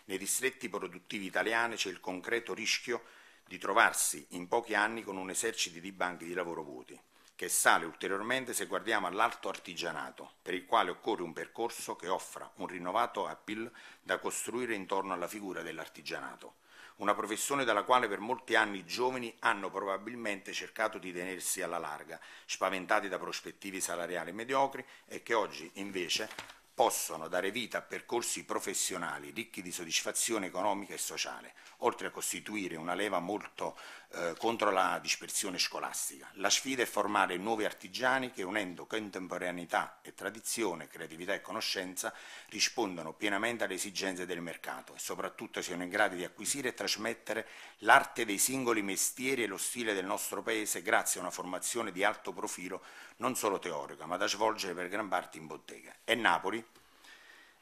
Nei distretti produttivi italiani c'è il concreto rischio di trovarsi in pochi anni con un esercito di banchi di lavoro vuoti che sale ulteriormente se guardiamo all'alto artigianato, per il quale occorre un percorso che offra un rinnovato appeal da costruire intorno alla figura dell'artigianato, una professione dalla quale per molti anni i giovani hanno probabilmente cercato di tenersi alla larga, spaventati da prospettivi salariali mediocri e che oggi invece possono dare vita a percorsi professionali ricchi di soddisfazione economica e sociale, oltre a costituire una leva molto eh, contro la dispersione scolastica. La sfida è formare nuovi artigiani che unendo contemporaneità e tradizione, creatività e conoscenza rispondano pienamente alle esigenze del mercato e soprattutto siano in grado di acquisire e trasmettere l'arte dei singoli mestieri e lo stile del nostro paese grazie a una formazione di alto profilo non solo teorica ma da svolgere per gran parte in bottega. E Napoli,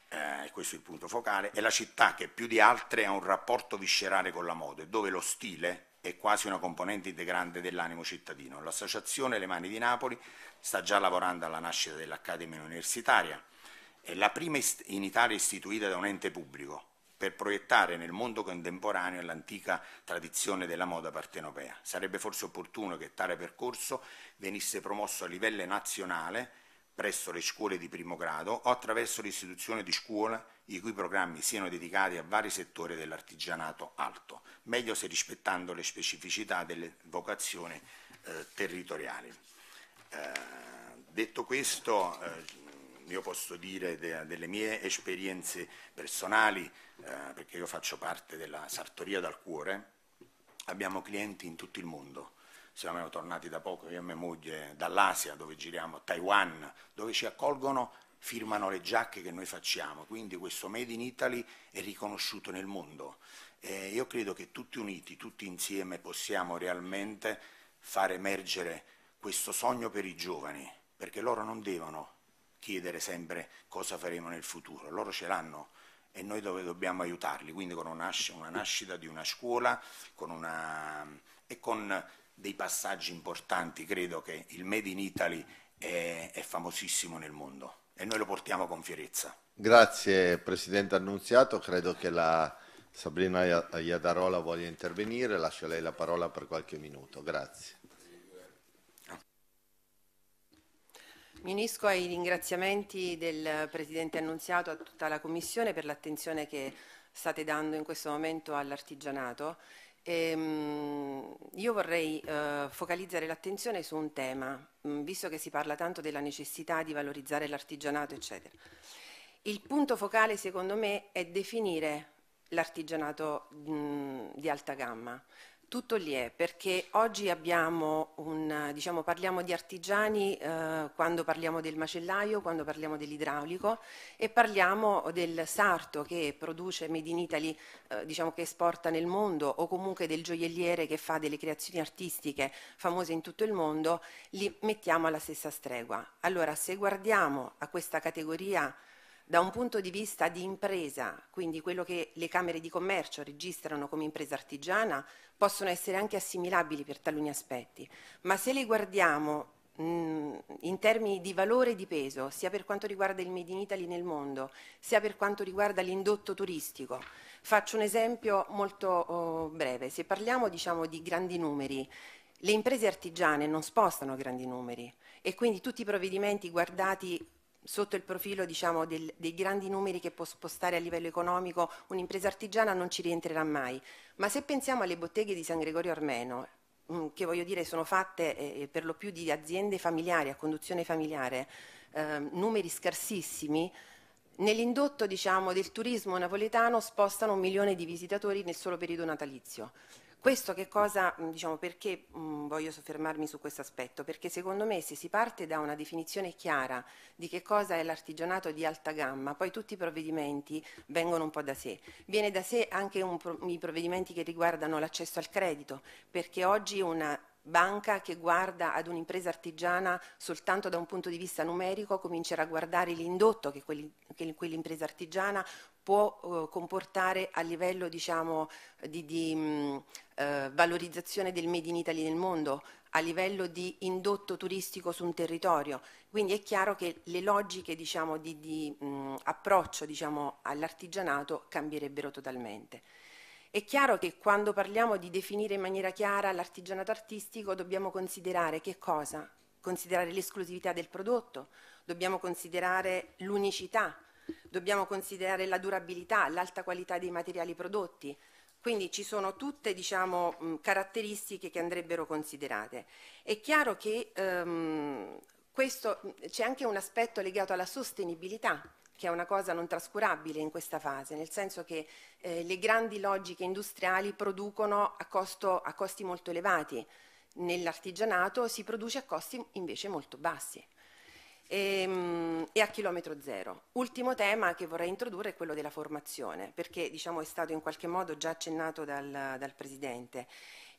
eh, questo è il punto focale, è la città che più di altre ha un rapporto viscerale con la moda e dove lo stile, è quasi una componente integrante dell'animo cittadino. L'Associazione Le Mani di Napoli sta già lavorando alla nascita dell'Accademia Universitaria, è la prima in Italia istituita da un ente pubblico per proiettare nel mondo contemporaneo l'antica tradizione della moda partenopea. Sarebbe forse opportuno che tale percorso venisse promosso a livello nazionale presso le scuole di primo grado o attraverso l'istituzione di scuola i cui programmi siano dedicati a vari settori dell'artigianato alto, meglio se rispettando le specificità delle vocazioni eh, territoriali. Eh, detto questo, eh, io posso dire de, delle mie esperienze personali, eh, perché io faccio parte della Sartoria dal Cuore, abbiamo clienti in tutto il mondo siamo tornati da poco io e mia moglie dall'Asia dove giriamo, a Taiwan, dove ci accolgono, firmano le giacche che noi facciamo, quindi questo Made in Italy è riconosciuto nel mondo. E io credo che tutti uniti, tutti insieme possiamo realmente far emergere questo sogno per i giovani, perché loro non devono chiedere sempre cosa faremo nel futuro, loro ce l'hanno e noi dove dobbiamo aiutarli, quindi con una nascita di una scuola una... e con dei passaggi importanti, credo che il Made in Italy è, è famosissimo nel mondo e noi lo portiamo con fierezza. Grazie Presidente Annunziato, credo che la Sabrina Iadarola voglia intervenire, lascio a lei la parola per qualche minuto, grazie. Mi unisco ai ringraziamenti del Presidente Annunziato a tutta la Commissione per l'attenzione che state dando in questo momento all'artigianato Ehm, io vorrei eh, focalizzare l'attenzione su un tema, mh, mm, visto che si parla tanto della necessità di valorizzare l'artigianato, eccetera. Il punto focale, secondo me, è definire l'artigianato mm, di alta gamma, tutto lì è perché oggi abbiamo un, diciamo, parliamo di artigiani eh, quando parliamo del macellaio, quando parliamo dell'idraulico e parliamo del sarto che produce Made in Italy, eh, diciamo che esporta nel mondo o comunque del gioielliere che fa delle creazioni artistiche famose in tutto il mondo, li mettiamo alla stessa stregua. Allora se guardiamo a questa categoria da un punto di vista di impresa, quindi quello che le Camere di Commercio registrano come impresa artigiana, possono essere anche assimilabili per taluni aspetti, ma se le guardiamo mm, in termini di valore e di peso, sia per quanto riguarda il Made in Italy nel mondo, sia per quanto riguarda l'indotto turistico. Faccio un esempio molto oh, breve. Se parliamo diciamo, di grandi numeri, le imprese artigiane non spostano grandi numeri e quindi tutti i provvedimenti guardati sotto il profilo diciamo, del, dei grandi numeri che può spostare a livello economico un'impresa artigiana non ci rientrerà mai, ma se pensiamo alle botteghe di San Gregorio Armeno, mm, che voglio dire sono fatte eh, eh, per lo più di aziende familiari, a conduzione familiare, eh, numeri scarsissimi, nell'indotto diciamo, del turismo napoletano spostano un milione di visitatori nel solo periodo natalizio. Questo che cosa, diciamo, perché mh, voglio soffermarmi su questo aspetto? Perché secondo me se si parte da una definizione chiara di che cosa è l'artigianato di alta gamma, poi tutti i provvedimenti vengono un po' da sé. Viene da sé anche un, i provvedimenti che riguardano l'accesso al credito, perché oggi una banca che guarda ad un'impresa artigiana soltanto da un punto di vista numerico comincerà a guardare l'indotto che, quell'impresa artigiana può eh, comportare a livello diciamo, di, di mm, eh, valorizzazione del Made in Italy nel mondo, a livello di indotto turistico su un territorio. Quindi è chiaro che le logiche diciamo, di, di mh, mm, approccio diciamo, all'artigianato cambierebbero totalmente. È chiaro che quando parliamo di definire in maniera chiara l'artigianato artistico dobbiamo considerare che cosa? Considerare l'esclusività del prodotto, dobbiamo considerare l'unicità, Dobbiamo considerare la durabilità, l'alta qualità dei materiali prodotti. Quindi ci sono tutte diciamo, caratteristiche che andrebbero considerate. È chiaro che ehm, c'è anche un aspetto legato alla sostenibilità che è una cosa non trascurabile in questa fase, nel senso che eh, le grandi logiche industriali producono a, costo, a costi molto elevati, nell'artigianato si produce a costi invece molto bassi e, ehm, e, a chilometro zero. Ultimo tema che vorrei introdurre è quello della formazione, perché diciamo, è stato in qualche modo già accennato dal, dal Presidente.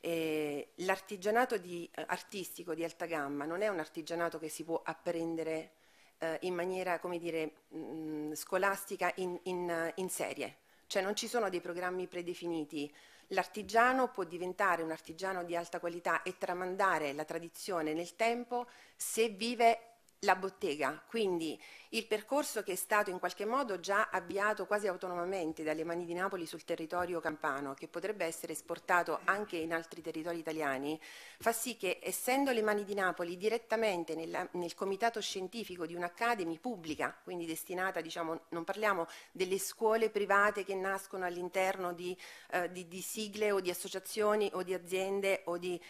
Eh, l'artigianato di, eh, artistico di alta gamma non è un artigianato che si può apprendere eh, in maniera come dire, mh, mm, scolastica in, in, in serie, cioè non ci sono dei programmi predefiniti. L'artigiano può diventare un artigiano di alta qualità e tramandare la tradizione nel tempo se vive la bottega, quindi il percorso che è stato in qualche modo già avviato quasi autonomamente dalle mani di Napoli sul territorio campano, che potrebbe essere esportato anche in altri territori italiani, fa sì che essendo le mani di Napoli direttamente nella, nel comitato scientifico di un'academy pubblica, quindi destinata, diciamo, non parliamo delle scuole private che nascono all'interno di, eh, di, di sigle o di associazioni o di aziende o di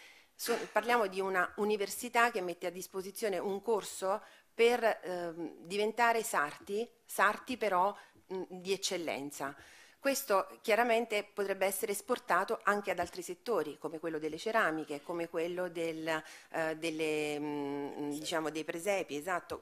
So, parliamo di una università che mette a disposizione un corso per eh, diventare sarti, sarti però mh, di eccellenza. Questo chiaramente potrebbe essere esportato anche ad altri settori, come quello delle ceramiche, come quello del, eh, delle, mh, diciamo, dei presepi, esatto.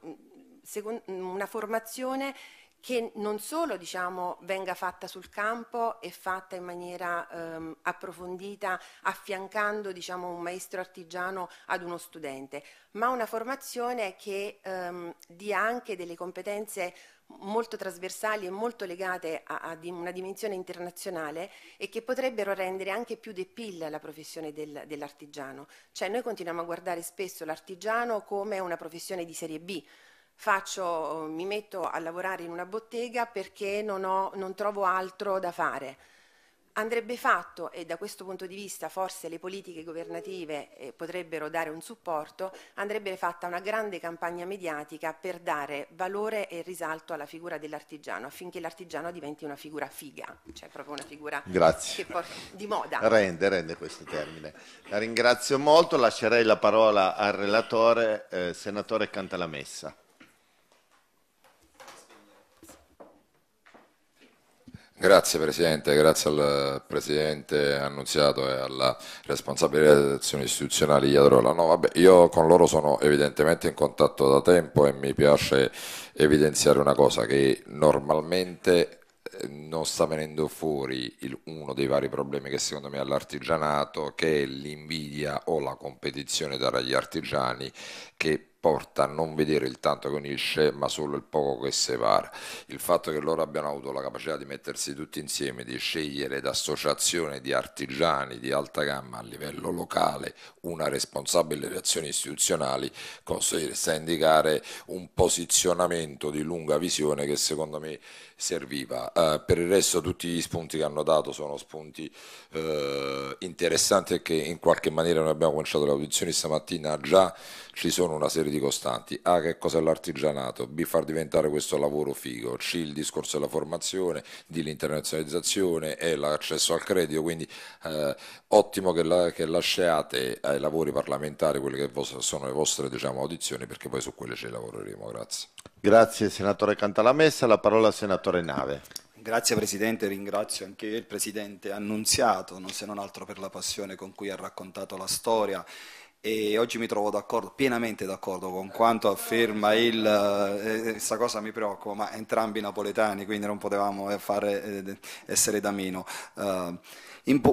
Secondo, una formazione che non solo diciamo, venga fatta sul campo e fatta in maniera ehm, approfondita affiancando diciamo, un maestro artigiano ad uno studente, ma una formazione che ehm, dia anche delle competenze molto trasversali e molto legate a, a una dimensione internazionale e che potrebbero rendere anche più d'epil la professione del, dell'artigiano. Cioè noi continuiamo a guardare spesso l'artigiano come una professione di serie B, faccio, mi metto a lavorare in una bottega perché non, ho, non trovo altro da fare. Andrebbe fatto, e da questo punto di vista forse le politiche governative eh, potrebbero dare un supporto, andrebbe fatta una grande campagna mediatica per dare valore e risalto alla figura dell'artigiano, affinché l'artigiano diventi una figura figa, cioè proprio una figura che di moda. Rende, rende questo termine. La ringrazio molto, lascerei la parola al relatore, eh, senatore Cantalamessa. Grazie Presidente, grazie al Presidente Annunziato e alla responsabile delle relazioni istituzionali Iatrola. No, vabbè, io con loro sono evidentemente in contatto da tempo e mi piace evidenziare una cosa che normalmente eh, non sta venendo fuori il, uno dei vari problemi che secondo me ha l'artigianato, che è l'invidia o la competizione tra gli artigiani che porta non vedere il tanto che unisce ma solo il poco che separa. Il fatto che loro abbiano avuto la capacità di mettersi tutti insieme, di scegliere da associazione di artigiani di alta gamma a livello locale una responsabile delle azioni istituzionali consente a indicare un posizionamento di lunga visione che secondo me serviva. Eh, per il resto tutti gli spunti che hanno dato sono spunti eh, interessanti e che in qualche maniera noi abbiamo cominciato le audizioni stamattina già ci sono una serie di costanti. A ah, che cos'è l'artigianato? B far diventare questo lavoro figo. C il discorso della formazione, D l'internazionalizzazione e l'accesso al credito. Quindi eh, ottimo che, la, che, lasciate ai lavori parlamentari quelle che sono le vostre diciamo, audizioni perché poi su quelle ci lavoreremo. Grazie. Grazie Senatore Cantalamessa, la parola al Senatore Nave. Grazie Presidente, ringrazio anche io il Presidente Annunziato, non se non altro per la passione con cui ha raccontato la storia e oggi mi trovo d'accordo, pienamente d'accordo con quanto afferma il, eh, questa eh, cosa mi preoccupa, ma entrambi napoletani, quindi non potevamo eh, fare, eh, essere da meno. Uh,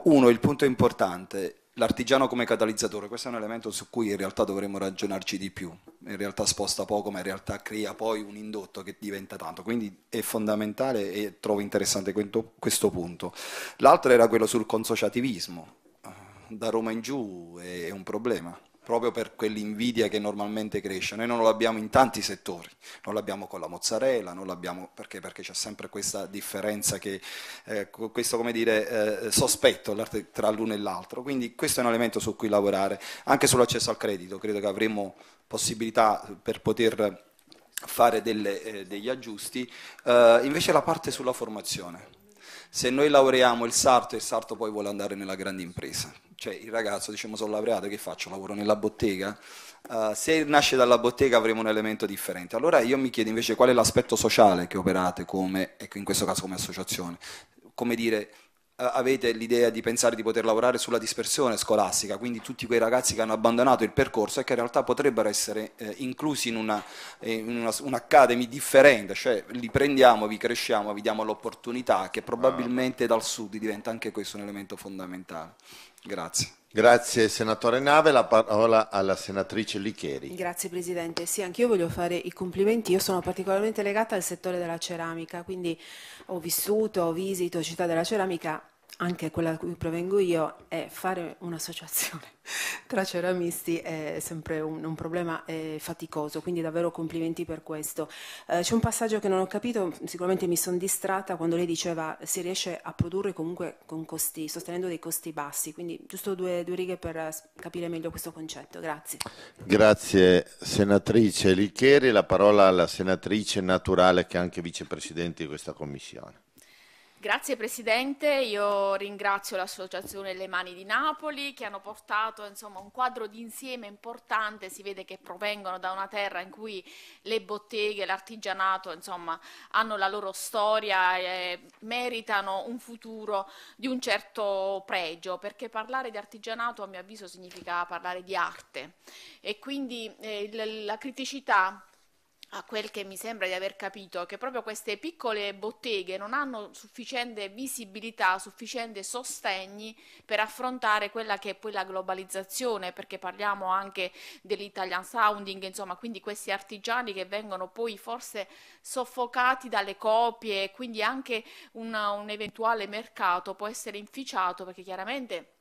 uno, il punto importante, l'artigiano come catalizzatore, questo è un elemento su cui in realtà dovremmo ragionarci di più, in realtà sposta poco ma in realtà crea poi un indotto che diventa tanto, quindi è fondamentale e trovo interessante questo, punto. L'altro era quello sul consociativismo, da Roma in giù è un problema proprio per quell'invidia che normalmente cresce. Noi non lo abbiamo in tanti settori, non l'abbiamo con la mozzarella, non l'abbiamo perché, perché c'è sempre questa differenza, che, eh, questo come dire, eh, sospetto tra l'uno e l'altro. Quindi questo è un elemento su cui lavorare, anche sull'accesso al credito, credo che avremo possibilità per poter fare delle, eh, degli aggiusti. Eh, invece la parte sulla formazione. Se noi laureiamo il sarto, il sarto poi vuole andare nella grande impresa cioè il ragazzo diciamo sono laureato, che faccio? Lavoro nella bottega? Uh, se nasce dalla bottega avremo un elemento differente. Allora io mi chiedo invece qual è l'aspetto sociale che operate come, ecco in questo caso come associazione. Come dire, Uh, avete l'idea di pensare di poter lavorare sulla dispersione scolastica, quindi tutti quei ragazzi che hanno abbandonato il percorso e che in realtà potrebbero essere eh, inclusi in, una, eh, in una, un'academy differente, cioè li prendiamo, vi cresciamo, vi diamo l'opportunità che probabilmente dal sud diventa anche questo un elemento fondamentale. Grazie. Grazie senatore Nave, la parola alla senatrice Licheri. Grazie Presidente, sì anch'io voglio fare i complimenti, io sono particolarmente legata al settore della ceramica, quindi ho vissuto, ho visito Città della Ceramica anche quella da cui provengo io, è fare un'associazione [LAUGHS] tra ceramisti è sempre un, un problema eh, faticoso, quindi davvero complimenti per questo. Eh, c'è un passaggio che non ho capito, sicuramente mi sono distratta quando lei diceva si riesce a produrre comunque costi, sostenendo dei costi bassi, quindi giusto due, due righe per eh, capire meglio questo concetto, grazie. Grazie senatrice Licheri, la parola alla senatrice naturale che è anche vicepresidente di questa commissione. Grazie Presidente, io ringrazio l'Associazione Le Mani di Napoli che hanno portato insomma, un quadro d'insieme importante, si vede che provengono da una terra in cui le botteghe, l'artigianato hanno la loro storia e meritano un futuro di un certo pregio, perché parlare di artigianato a mio avviso significa parlare di arte e quindi eh, la criticità a quel che mi sembra di aver capito, che proprio queste piccole botteghe non hanno sufficiente visibilità, sufficiente sostegni per affrontare quella che è poi la globalizzazione, perché parliamo anche dell'Italian Sounding, insomma, quindi questi artigiani che vengono poi forse soffocati dalle copie, quindi anche una, un eventuale mercato può essere inficiato perché chiaramente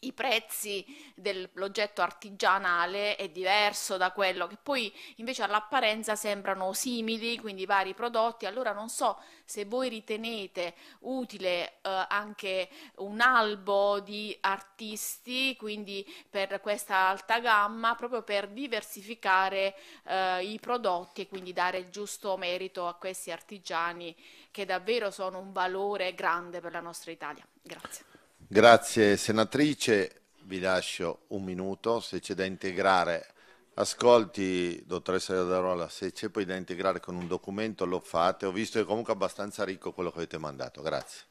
i prezzi dell'oggetto artigianale è diverso da quello che poi invece all'apparenza sembrano simili, quindi vari prodotti. Allora non so se voi ritenete utile eh, anche un albo di artisti, quindi per questa alta gamma, proprio per diversificare eh, i prodotti e quindi dare il giusto merito a questi artigiani che davvero sono un valore grande per la nostra Italia. Grazie. Grazie senatrice, vi lascio un minuto, se c'è da integrare ascolti, dottoressa Darola, se c'è poi da integrare con un documento lo fate, ho visto che è comunque abbastanza ricco quello che avete mandato, grazie.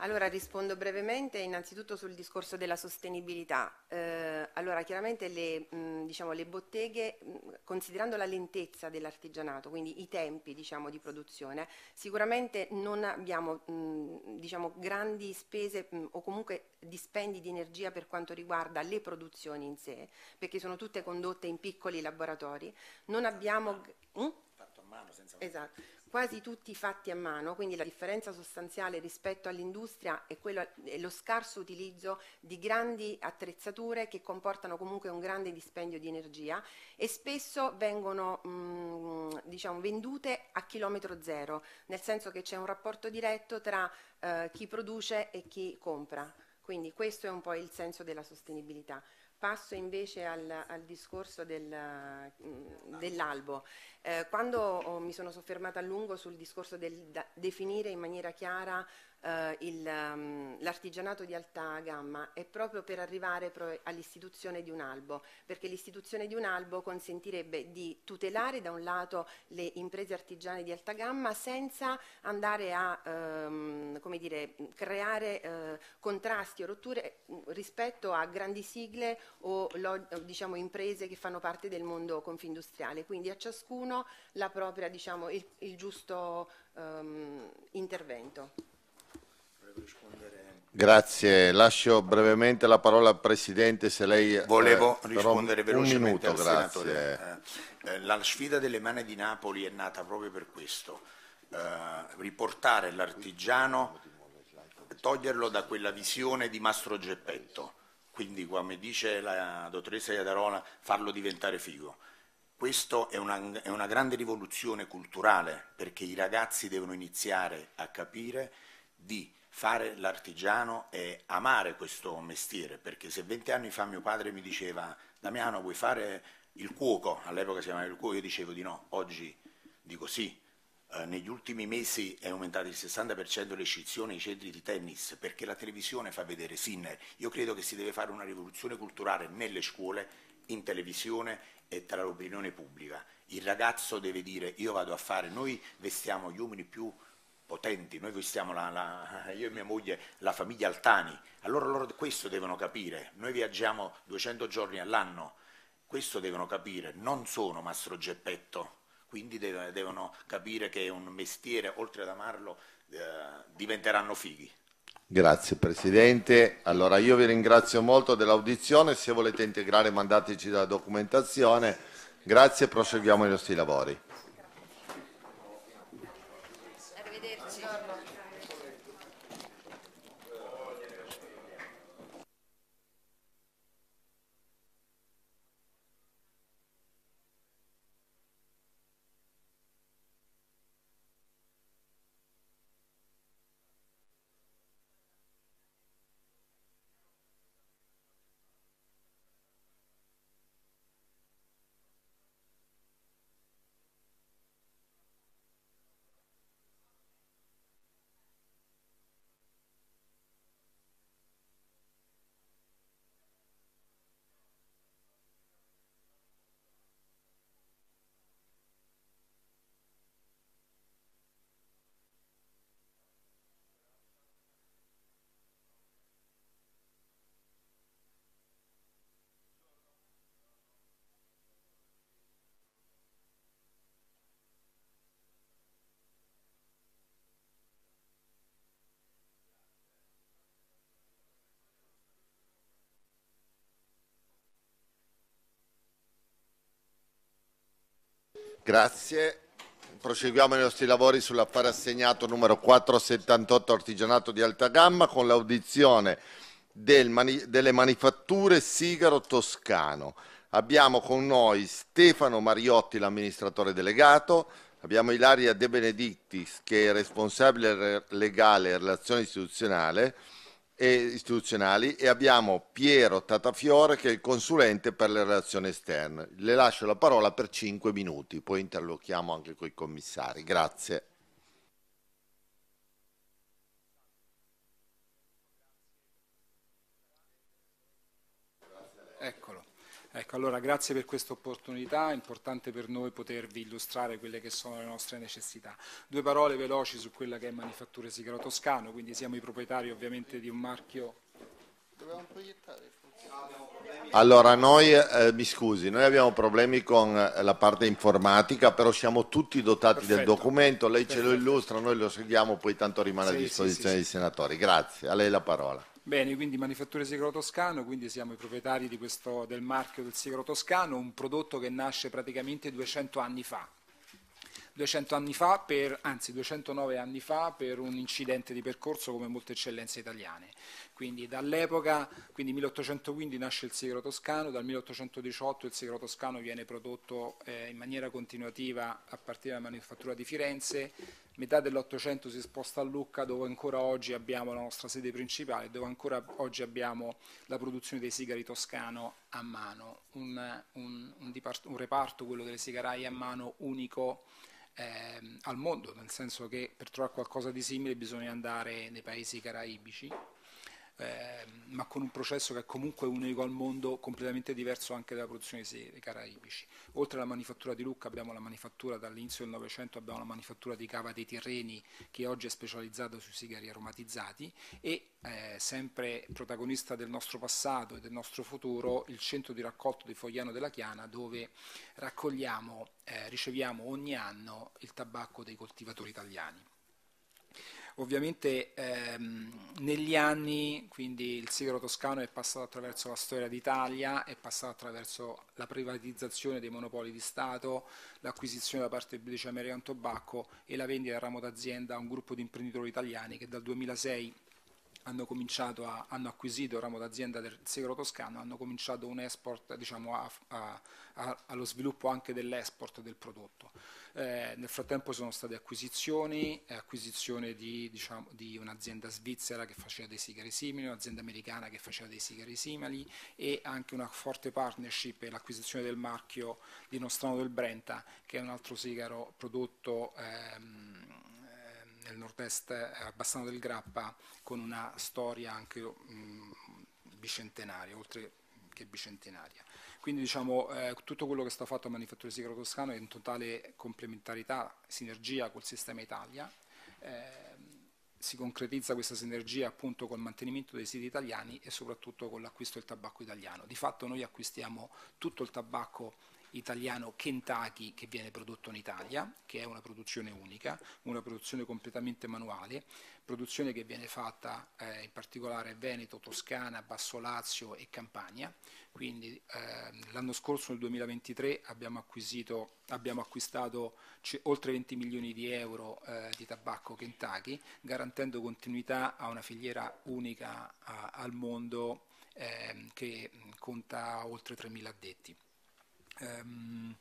Allora rispondo brevemente innanzitutto sul discorso della sostenibilità. Eh, allora chiaramente le, mh, diciamo, le botteghe, mh, considerando la lentezza dell'artigianato, quindi i tempi diciamo, di produzione, sicuramente non abbiamo mh, diciamo, grandi spese o comunque dispendi di energia per quanto riguarda le produzioni in sé, perché sono tutte condotte in piccoli laboratori. Non abbiamo... Fatto a hm? mano senza... Esatto quasi tutti fatti a mano, quindi la differenza sostanziale rispetto all'industria è, è lo scarso utilizzo di grandi attrezzature che comportano comunque un grande dispendio di energia e spesso vengono mh, mm, diciamo, vendute a chilometro zero, nel senso che c'è un rapporto diretto tra eh, chi produce e chi compra. Quindi questo è un po' il senso della sostenibilità. Passo invece al, al discorso del, mm, dell'albo. Eh, quando oh, mi sono soffermata a lungo sul discorso del definire in maniera chiara eh, il, um, l'artigianato di alta gamma è proprio per arrivare pro- all'istituzione di un albo, perché l'istituzione di un albo consentirebbe di tutelare da un lato le imprese artigiane di alta gamma senza andare a ehm, come dire, creare eh, contrasti o rotture mm, rispetto a grandi sigle o lo, diciamo, imprese che fanno parte del mondo confindustriale. Quindi a ciascuno la propria, diciamo, il, il giusto ehm, intervento. Grazie, lascio brevemente la parola al Presidente se lei... Eh, Volevo eh, rispondere velocemente minuto, al grazie. Eh, la sfida delle mani di Napoli è nata proprio per questo, eh, riportare l'artigiano, toglierlo da quella visione di Mastro Geppetto, quindi come dice la dottoressa Iadarola, farlo diventare figo. Questo è una, è una grande rivoluzione culturale perché i ragazzi devono iniziare a capire di fare l'artigiano e amare questo mestiere, perché se 20 anni fa mio padre mi diceva Damiano vuoi fare il cuoco, all'epoca si chiamava il cuoco, io dicevo di no, oggi dico sì. Eh, negli ultimi mesi è aumentato il 60% le scissioni ai centri di tennis perché la televisione fa vedere Sinner. Io credo che si deve fare una rivoluzione culturale nelle scuole, in televisione e tra l'opinione pubblica. Il ragazzo deve dire io vado a fare, noi vestiamo gli uomini più potenti, noi stiamo, la, la, [LAUGHS] io e mia moglie, la famiglia Altani, allora loro questo devono capire, noi viaggiamo 200 giorni all'anno, questo devono capire, non sono Mastro Geppetto, quindi devono, devono capire che è un mestiere, oltre ad amarlo, eh, diventeranno fighi. Grazie Presidente, allora io vi ringrazio molto dell'audizione, se volete integrare mandateci la documentazione, grazie e proseguiamo i nostri lavori. Grazie. Proseguiamo i nostri lavori sull'affare assegnato numero 478 artigianato di alta gamma con l'audizione del mani delle manifatture Sigaro Toscano. Abbiamo con noi Stefano Mariotti, l'amministratore delegato, abbiamo Ilaria De Benedictis che è responsabile legale e relazione istituzionale, e istituzionali e abbiamo Piero Tatafiore che è il consulente per le relazioni esterne. Le lascio la parola per 5 minuti, poi interlochiamo anche con i commissari. Grazie. Ecco, allora grazie per questa opportunità, è importante per noi potervi illustrare quelle che sono le nostre necessità. Due parole veloci su quella che è Manifatture Sigaro Toscano, quindi siamo i proprietari ovviamente di un marchio... Dovevamo proiettare... Allora, noi, eh, mi scusi, noi abbiamo problemi con eh, la parte informatica, però siamo tutti dotati Perfetto. del documento, lei Perfetto. ce lo illustra, noi lo seguiamo, poi tanto rimane sì, a disposizione sì, sì, dei senatori. Grazie, a lei la parola. Bene, quindi Manifatture Sigaro Toscano, quindi siamo i proprietari questo, del marchio del Sigaro Toscano, un prodotto che nasce praticamente 200 anni fa. 200 anni fa per, anzi 209 anni fa per un incidente di percorso come molte eccellenze italiane. Quindi dall'epoca, quindi 1815 nasce il sigaro toscano, dal 1818 il sigaro toscano viene prodotto eh, in maniera continuativa a partire dalla manifattura di Firenze, metà dell'Ottocento si sposta a Lucca dove ancora oggi abbiamo la nostra sede principale, dove ancora oggi abbiamo la produzione dei sigari toscano a mano, un, un, un, diparto, un reparto, quello delle sigaraie a mano, unico eh, al mondo, nel senso che per trovare qualcosa di simile bisogna andare nei paesi caraibici eh, ma con un processo che è comunque unico al mondo, completamente diverso anche dalla produzione dei caraibici. Oltre alla manifattura di Lucca abbiamo la manifattura dall'inizio del Novecento, abbiamo la manifattura di Cava dei Tirreni che oggi è specializzata sui sigari aromatizzati e eh, sempre protagonista del nostro passato e del nostro futuro, il centro di raccolto di Fogliano della Chiana dove raccogliamo, eh, riceviamo ogni anno il tabacco dei coltivatori italiani. Ovviamente ehm, negli anni, quindi il sigaro toscano è passato attraverso la storia d'Italia, è passato attraverso la privatizzazione dei monopoli di Stato, l'acquisizione da parte di British American Tobacco e la vendita del ramo d'azienda a un gruppo di imprenditori italiani che dal 2006 hanno, a, hanno acquisito il ramo d'azienda del Segro Toscano, hanno cominciato un export diciamo, a, a, allo sviluppo anche dell'export del prodotto. Eh, nel frattempo sono state acquisizioni, acquisizione di, diciamo, di un'azienda svizzera che faceva dei sigari simili, un'azienda americana che faceva dei sigari simili e anche una forte partnership e l'acquisizione del marchio di Nostrano del Brenta che è un altro sigaro prodotto ehm, nel nord-est eh, a Bassano del Grappa con una storia anche mh, mm, bicentenaria, oltre che bicentenaria. Quindi diciamo, eh, tutto quello che sta stato fatto a Manifatture Sigaro Toscano è in totale complementarità, sinergia col sistema Italia. Eh, si concretizza questa sinergia appunto col mantenimento dei siti italiani e soprattutto con l'acquisto del tabacco italiano. Di fatto noi acquistiamo tutto il tabacco italiano Kentucky che viene prodotto in Italia, che è una produzione unica, una produzione completamente manuale, produzione che viene fatta eh, in particolare Veneto, Toscana, Basso Lazio e Campania. Quindi eh, l'anno scorso, nel 2023, abbiamo, acquisito, abbiamo acquistato oltre 20 milioni di euro eh, di tabacco Kentucky, garantendo continuità a una filiera unica a, al mondo ehm, che conta oltre 3.000 addetti. Ehm,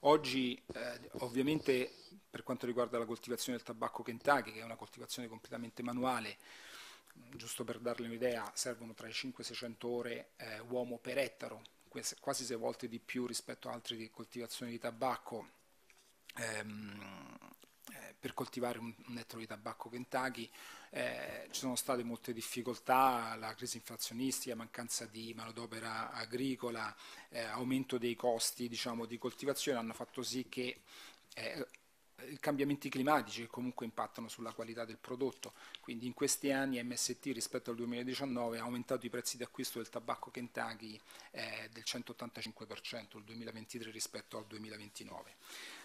oggi eh, ovviamente per quanto riguarda la coltivazione del tabacco Kentucky, che è una coltivazione completamente manuale, giusto per darle un'idea, servono tra i 5 e 600 ore eh, uomo per ettaro, quasi sei volte di più rispetto a altre coltivazioni di tabacco. Ehm, per coltivare un, un ettaro di tabacco Kentucky eh, ci sono state molte difficoltà, la crisi inflazionistica, mancanza di manodopera agricola, eh, aumento dei costi diciamo, di coltivazione hanno fatto sì che eh, i cambiamenti climatici che comunque impattano sulla qualità del prodotto. Quindi in questi anni MST rispetto al 2019 ha aumentato i prezzi di acquisto del tabacco Kentucky eh, del 185% il 2023 rispetto al 2029.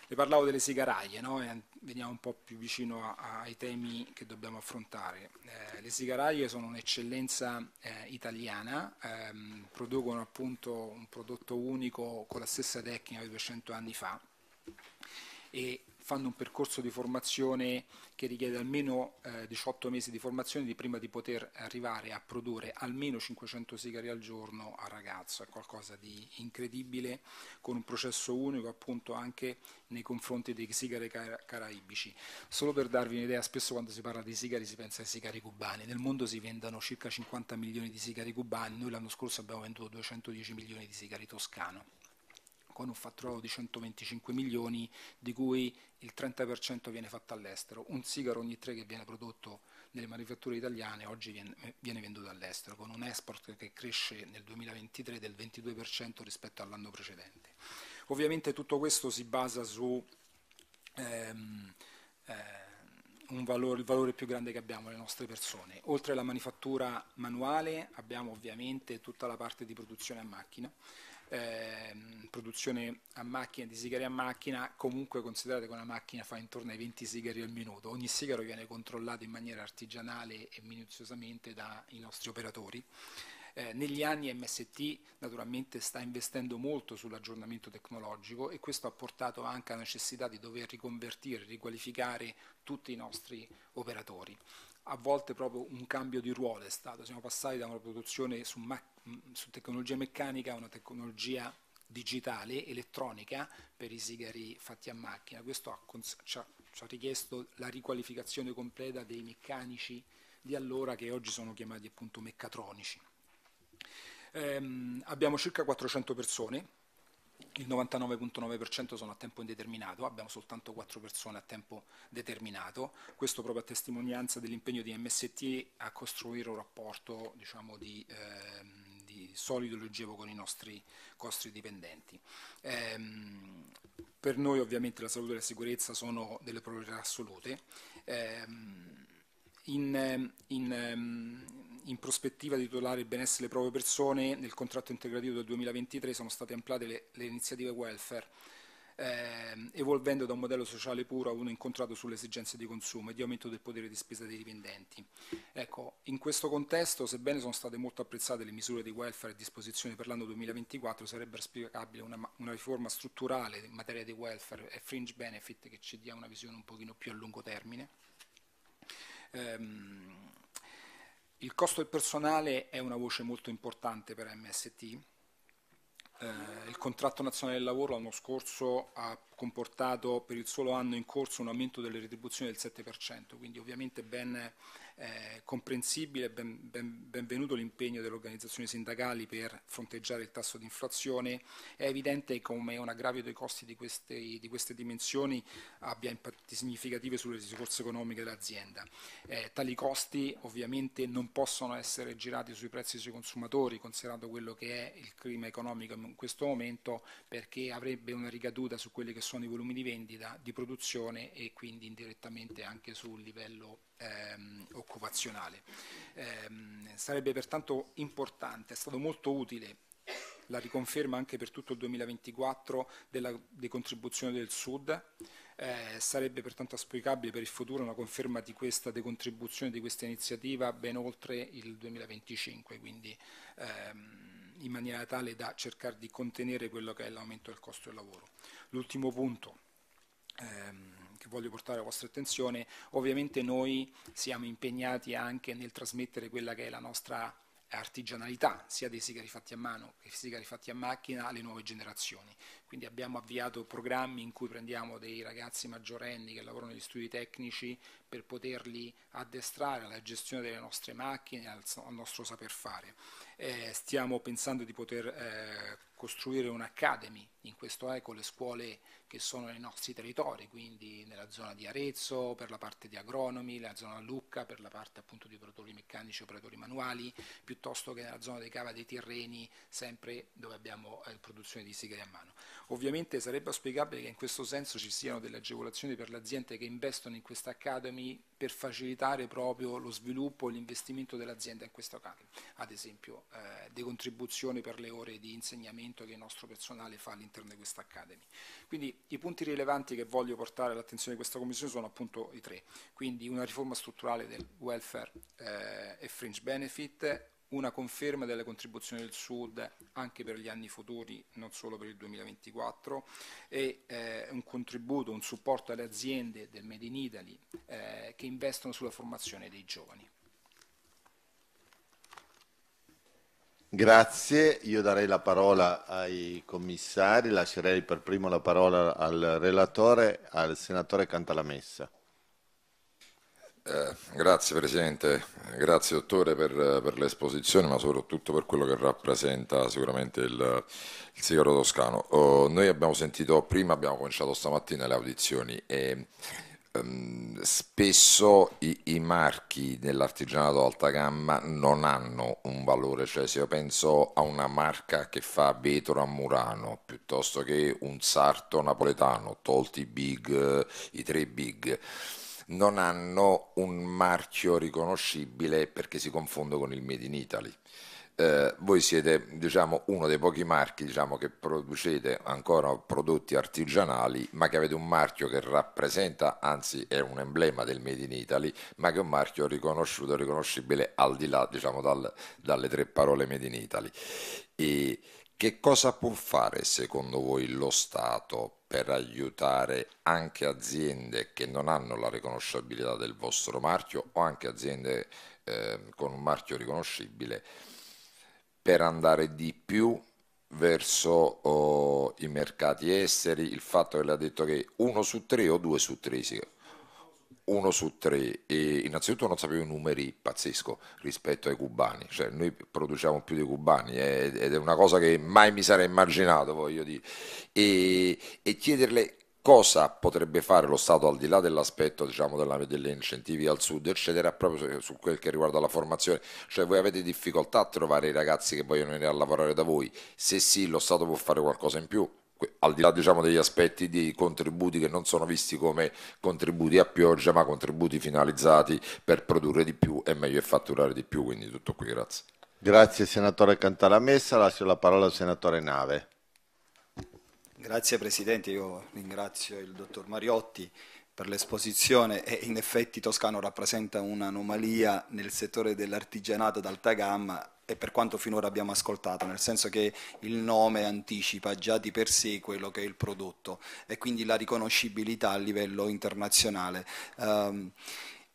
Le parlavo delle sigaraie, no? veniamo un po' più vicino a, ai temi che dobbiamo affrontare. Eh, le sigaraie sono un'eccellenza eh, italiana, ehm, producono appunto un prodotto unico con la stessa tecnica di 200 anni fa e fanno un percorso di formazione che richiede almeno eh, 18 mesi di formazione di prima di poter arrivare a produrre almeno 500 sigari al giorno a ragazzo, è qualcosa di incredibile con un processo unico appunto anche nei confronti dei sigari cara- caraibici. Solo per darvi un'idea, spesso quando si parla di sigari si pensa ai sigari cubani, nel mondo si vendono circa 50 milioni di sigari cubani, noi l'anno scorso abbiamo venduto 210 milioni di sigari toscano con un fatturato di 125 milioni, di cui il 30% viene fatto all'estero. Un sigaro ogni tre che viene prodotto nelle manifatture italiane oggi viene, venduto all'estero, con un export che cresce nel 2023 del 22% rispetto all'anno precedente. Ovviamente tutto questo si basa su... Ehm, eh, Valore, il valore più grande che abbiamo, le nostre persone. Oltre alla manifattura manuale abbiamo ovviamente tutta la parte di produzione a macchina, Ehm, produzione a macchina di sigari a macchina, comunque considerate che una macchina fa intorno ai 20 sigari al minuto, ogni sigaro viene controllato in maniera artigianale e minuziosamente dai nostri operatori. Eh, negli anni MST naturalmente sta investendo molto sull'aggiornamento tecnologico e questo ha portato anche alla necessità di dover riconvertire, riqualificare tutti i nostri operatori a volte proprio un cambio di ruolo è stato, siamo passati da una produzione su, su tecnologia meccanica a una tecnologia digitale, elettronica per i sigari fatti a macchina. Questo ha ci, ha, ci, ha, richiesto la riqualificazione completa dei meccanici di allora che oggi sono chiamati appunto meccatronici. Ehm, abbiamo circa 400 persone il 99.9% sono a tempo indeterminato, abbiamo soltanto 4 persone a tempo determinato, questo proprio a testimonianza dell'impegno di MST a costruire un rapporto diciamo, di, ehm, di solido e longevo con i nostri, nostri dipendenti. Ehm, per noi ovviamente la salute e la sicurezza sono delle priorità assolute. Ehm, in, ehm, in, ehm, in prospettiva di tutelare il benessere delle proprie persone, nel contratto integrativo del 2023 sono state ampliate le, le iniziative welfare, ehm, evolvendo da un modello sociale puro a uno incontrato sulle esigenze di consumo e di aumento del potere di spesa dei dipendenti. Ecco, in questo contesto, sebbene sono state molto apprezzate le misure di welfare a disposizione per l'anno 2024, sarebbe auspicabile una, una riforma strutturale in materia di welfare e fringe benefit che ci dia una visione un pochino più a lungo termine. Ehm, il costo del personale è una voce molto importante per MST. Eh, il contratto nazionale del lavoro l'anno scorso ha comportato per il solo anno in corso un aumento delle retribuzioni del 7%, quindi ovviamente ben eh, comprensibile e ben, ben, benvenuto l'impegno delle organizzazioni sindacali per fronteggiare il tasso di inflazione, è evidente come un aggravio dei costi di queste, di queste dimensioni abbia impatti significativi sulle risorse economiche dell'azienda. Eh, tali costi ovviamente non possono essere girati sui prezzi sui consumatori, considerando quello che è il clima economico in questo momento, perché avrebbe una ricaduta su quelli che sono i volumi di vendita, di produzione e quindi indirettamente anche sul livello ehm, occupazionale. Ehm, sarebbe pertanto importante, è stato molto utile la riconferma anche per tutto il 2024 della decontribuzione del Sud. Eh, sarebbe pertanto auspicabile per il futuro una conferma di questa decontribuzione di questa iniziativa ben oltre il 2025, quindi ehm, in maniera tale da cercare di contenere quello che è l'aumento del costo del lavoro. L'ultimo punto. Ehm, che voglio portare alla vostra attenzione, ovviamente noi siamo impegnati anche nel trasmettere quella che è la nostra artigianalità, sia dei sigari fatti a mano che dei sigari fatti a macchina alle nuove generazioni. Quindi abbiamo avviato programmi in cui prendiamo dei ragazzi maggiorenni che lavorano negli studi tecnici per poterli addestrare alla gestione delle nostre macchine, al, al nostro saper fare. Eh, stiamo pensando di poter eh, costruire un'academy in questo AI eh, con le scuole che sono nei nostri territori, quindi nella zona di Arezzo, per la parte di agronomi, la zona Lucca, per la parte appunto di operatori meccanici, operatori manuali, piuttosto che nella zona dei cava dei Tirreni, sempre dove abbiamo eh, produzione di sigari a mano. Ovviamente sarebbe auspicabile che in questo senso ci siano delle agevolazioni per le aziende che investono in questa Academy per facilitare proprio lo sviluppo e l'investimento dell'azienda in questo caso, ad esempio eh, decontribuzione per le ore di insegnamento che il nostro personale fa all'interno di questa Academy. Quindi i punti rilevanti che voglio portare all'attenzione di questa commissione sono appunto i tre, quindi una riforma strutturale del welfare eh, e fringe benefit, una conferma delle contribuzioni del Sud anche per gli anni futuri, non solo per il 2024, e eh, un contributo, un supporto alle aziende del Made in Italy eh, che investono sulla formazione dei giovani. Grazie, io darei la parola ai commissari, lascerei per primo la parola al relatore, al senatore Cantalamessa. Eh, grazie Presidente, grazie Dottore per, per l'esposizione ma soprattutto per quello che rappresenta sicuramente il, il sigaro toscano. Oh, noi abbiamo sentito prima, abbiamo cominciato stamattina le audizioni e ehm, spesso i, i marchi dell'artigianato alta gamma non hanno un valore, cioè se io penso a una marca che fa vetro a Murano piuttosto che un sarto napoletano, tolti i big, i tre big non hanno un marchio riconoscibile perché si confondono con il Made in Italy. Eh, voi siete diciamo, uno dei pochi marchi diciamo, che producete ancora prodotti artigianali, ma che avete un marchio che rappresenta, anzi è un emblema del Made in Italy, ma che è un marchio riconosciuto, riconoscibile al di là diciamo, dal, dalle tre parole Made in Italy. E, che cosa può fare secondo voi lo Stato per aiutare anche aziende che non hanno la riconoscibilità del vostro marchio o anche aziende eh, con un marchio riconoscibile per andare di più verso oh, i mercati esteri? Il fatto che lei ha detto che uno su tre o due su tre si uno su tre e innanzitutto non sapevo i numeri pazzesco rispetto ai cubani cioè noi produciamo più di cubani ed è una cosa che mai mi sarei immaginato voglio dire e, e chiederle cosa potrebbe fare lo Stato al di là dell'aspetto diciamo, della, degli incentivi al sud eccetera proprio su, quel che riguarda la formazione cioè voi avete difficoltà a trovare i ragazzi che vogliono venire a lavorare da voi se sì lo Stato può fare qualcosa in più al di là diciamo, degli aspetti di contributi che non sono visti come contributi a pioggia, ma contributi finalizzati per produrre di più e meglio e fatturare di più. Quindi tutto qui, grazie. Grazie senatore Cantalamessa, lascio la parola al senatore Nave. Grazie Presidente, io ringrazio il dottor Mariotti per l'esposizione e in effetti Toscano rappresenta un'anomalia nel settore dell'artigianato d'alta gamma e per quanto finora abbiamo ascoltato, nel senso che il nome anticipa già di per sé quello che è il prodotto e quindi la riconoscibilità a livello internazionale. Um,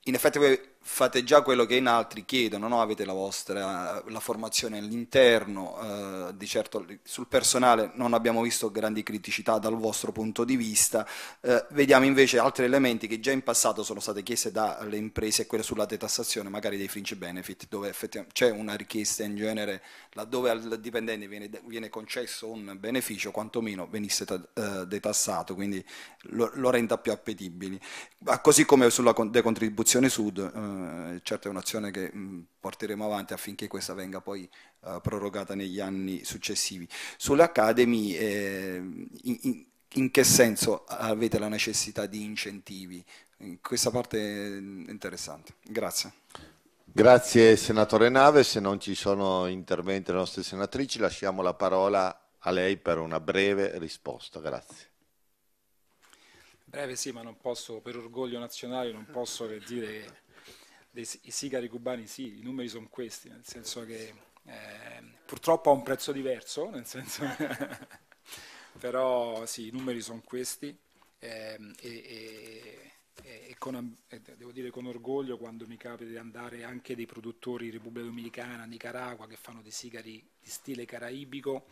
in effetti fate già quello che in altri chiedono, no? avete la vostra la formazione all'interno, eh, di certo sul personale non abbiamo visto grandi criticità dal vostro punto di vista, eh, vediamo invece altri elementi che già in passato sono state chieste dalle imprese, quelle sulla detassazione magari dei fringe benefit, dove c'è una richiesta in genere laddove al dipendente viene, viene concesso un beneficio, quantomeno venisse eh, detassato, quindi lo, lo, renda più appetibili, così come sulla decontribuzione sud eh, eh, certo è un'azione che mh, mm, porteremo avanti affinché questa venga poi eh, prorogata negli anni successivi. Sull'Academy, eh, in, in, in, che senso avete la necessità di incentivi? Eh, questa parte è interessante. Grazie. Grazie Senatore Nave, se non ci sono interventi delle nostre senatrici lasciamo la parola a lei per una breve risposta. Grazie. Breve sì, ma non posso, per orgoglio nazionale, non posso che dire che dei, i sigari cubani sì, i numeri sono questi, nel senso che eh, purtroppo ha un prezzo diverso, [LAUGHS] però sì, i numeri sono questi eh, e, e, e, con, devo dire con orgoglio quando mi capita di andare anche dei produttori in Repubblica Dominicana, Nicaragua, che fanno dei sigari di stile caraibico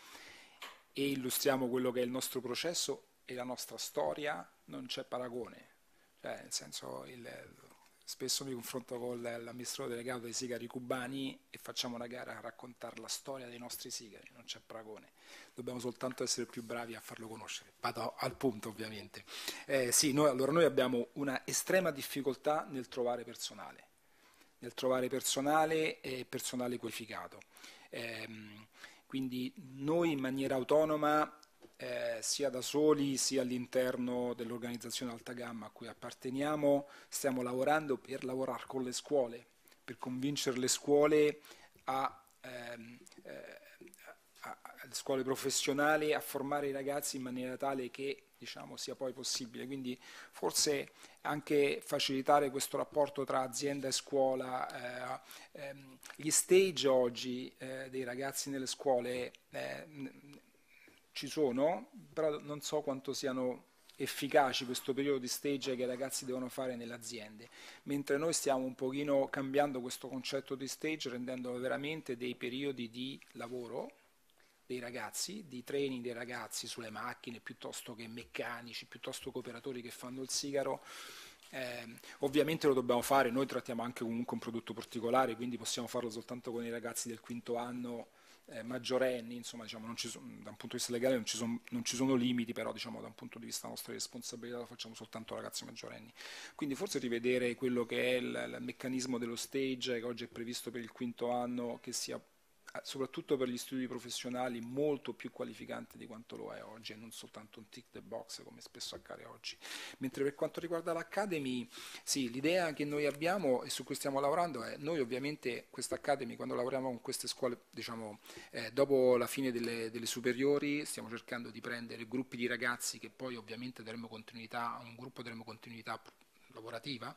e illustriamo quello che è il nostro processo e la nostra storia, non c'è paragone. Cioè, nel senso, il, spesso mi confronto con l'amministratore delegato dei sigari cubani e facciamo una gara a raccontare la storia dei nostri sigari, non c'è paragone, dobbiamo soltanto essere più bravi a farlo conoscere. Vado al punto ovviamente. Eh, sì, noi, allora noi abbiamo una estrema difficoltà nel trovare personale, nel trovare personale e personale qualificato. Eh, quindi noi in maniera autonoma eh, sia da soli sia all'interno dell'organizzazione Alta Gamma a cui apparteniamo, stiamo lavorando per lavorare con le scuole, per convincere le scuole, a, ehm, eh, le scuole professionali a formare i ragazzi in maniera tale che diciamo, sia poi possibile. Quindi forse anche facilitare questo rapporto tra azienda e scuola. Eh, ehm, gli stage oggi eh, dei ragazzi nelle scuole eh, ci sono, però non so quanto siano efficaci questo periodo di stage che i ragazzi devono fare nelle aziende, mentre noi stiamo un pochino cambiando questo concetto di stage rendendolo veramente dei periodi di lavoro dei ragazzi, di training dei ragazzi sulle macchine piuttosto che meccanici, piuttosto che operatori che fanno il sigaro. Eh, ovviamente lo dobbiamo fare, noi trattiamo anche comunque un prodotto particolare, quindi possiamo farlo soltanto con i ragazzi del quinto anno eh, maggiorenni, insomma diciamo, non ci sono, da un punto di vista legale non ci, son, non ci sono limiti, però diciamo, da un punto di vista nostra responsabilità lo facciamo soltanto ragazzi maggiorenni. Quindi forse rivedere quello che è il, il meccanismo dello stage che oggi è previsto per il quinto anno, che sia eh, soprattutto per gli studi professionali, molto più qualificante di quanto lo è oggi e non soltanto un tick the box come spesso accade oggi. Mentre per quanto riguarda l'Academy, sì, l'idea che noi abbiamo e su cui stiamo lavorando è noi ovviamente questa Academy quando lavoriamo con queste scuole, diciamo, eh, dopo la fine delle, delle superiori stiamo cercando di prendere gruppi di ragazzi che poi ovviamente daremo continuità a un gruppo, daremo continuità lavorativa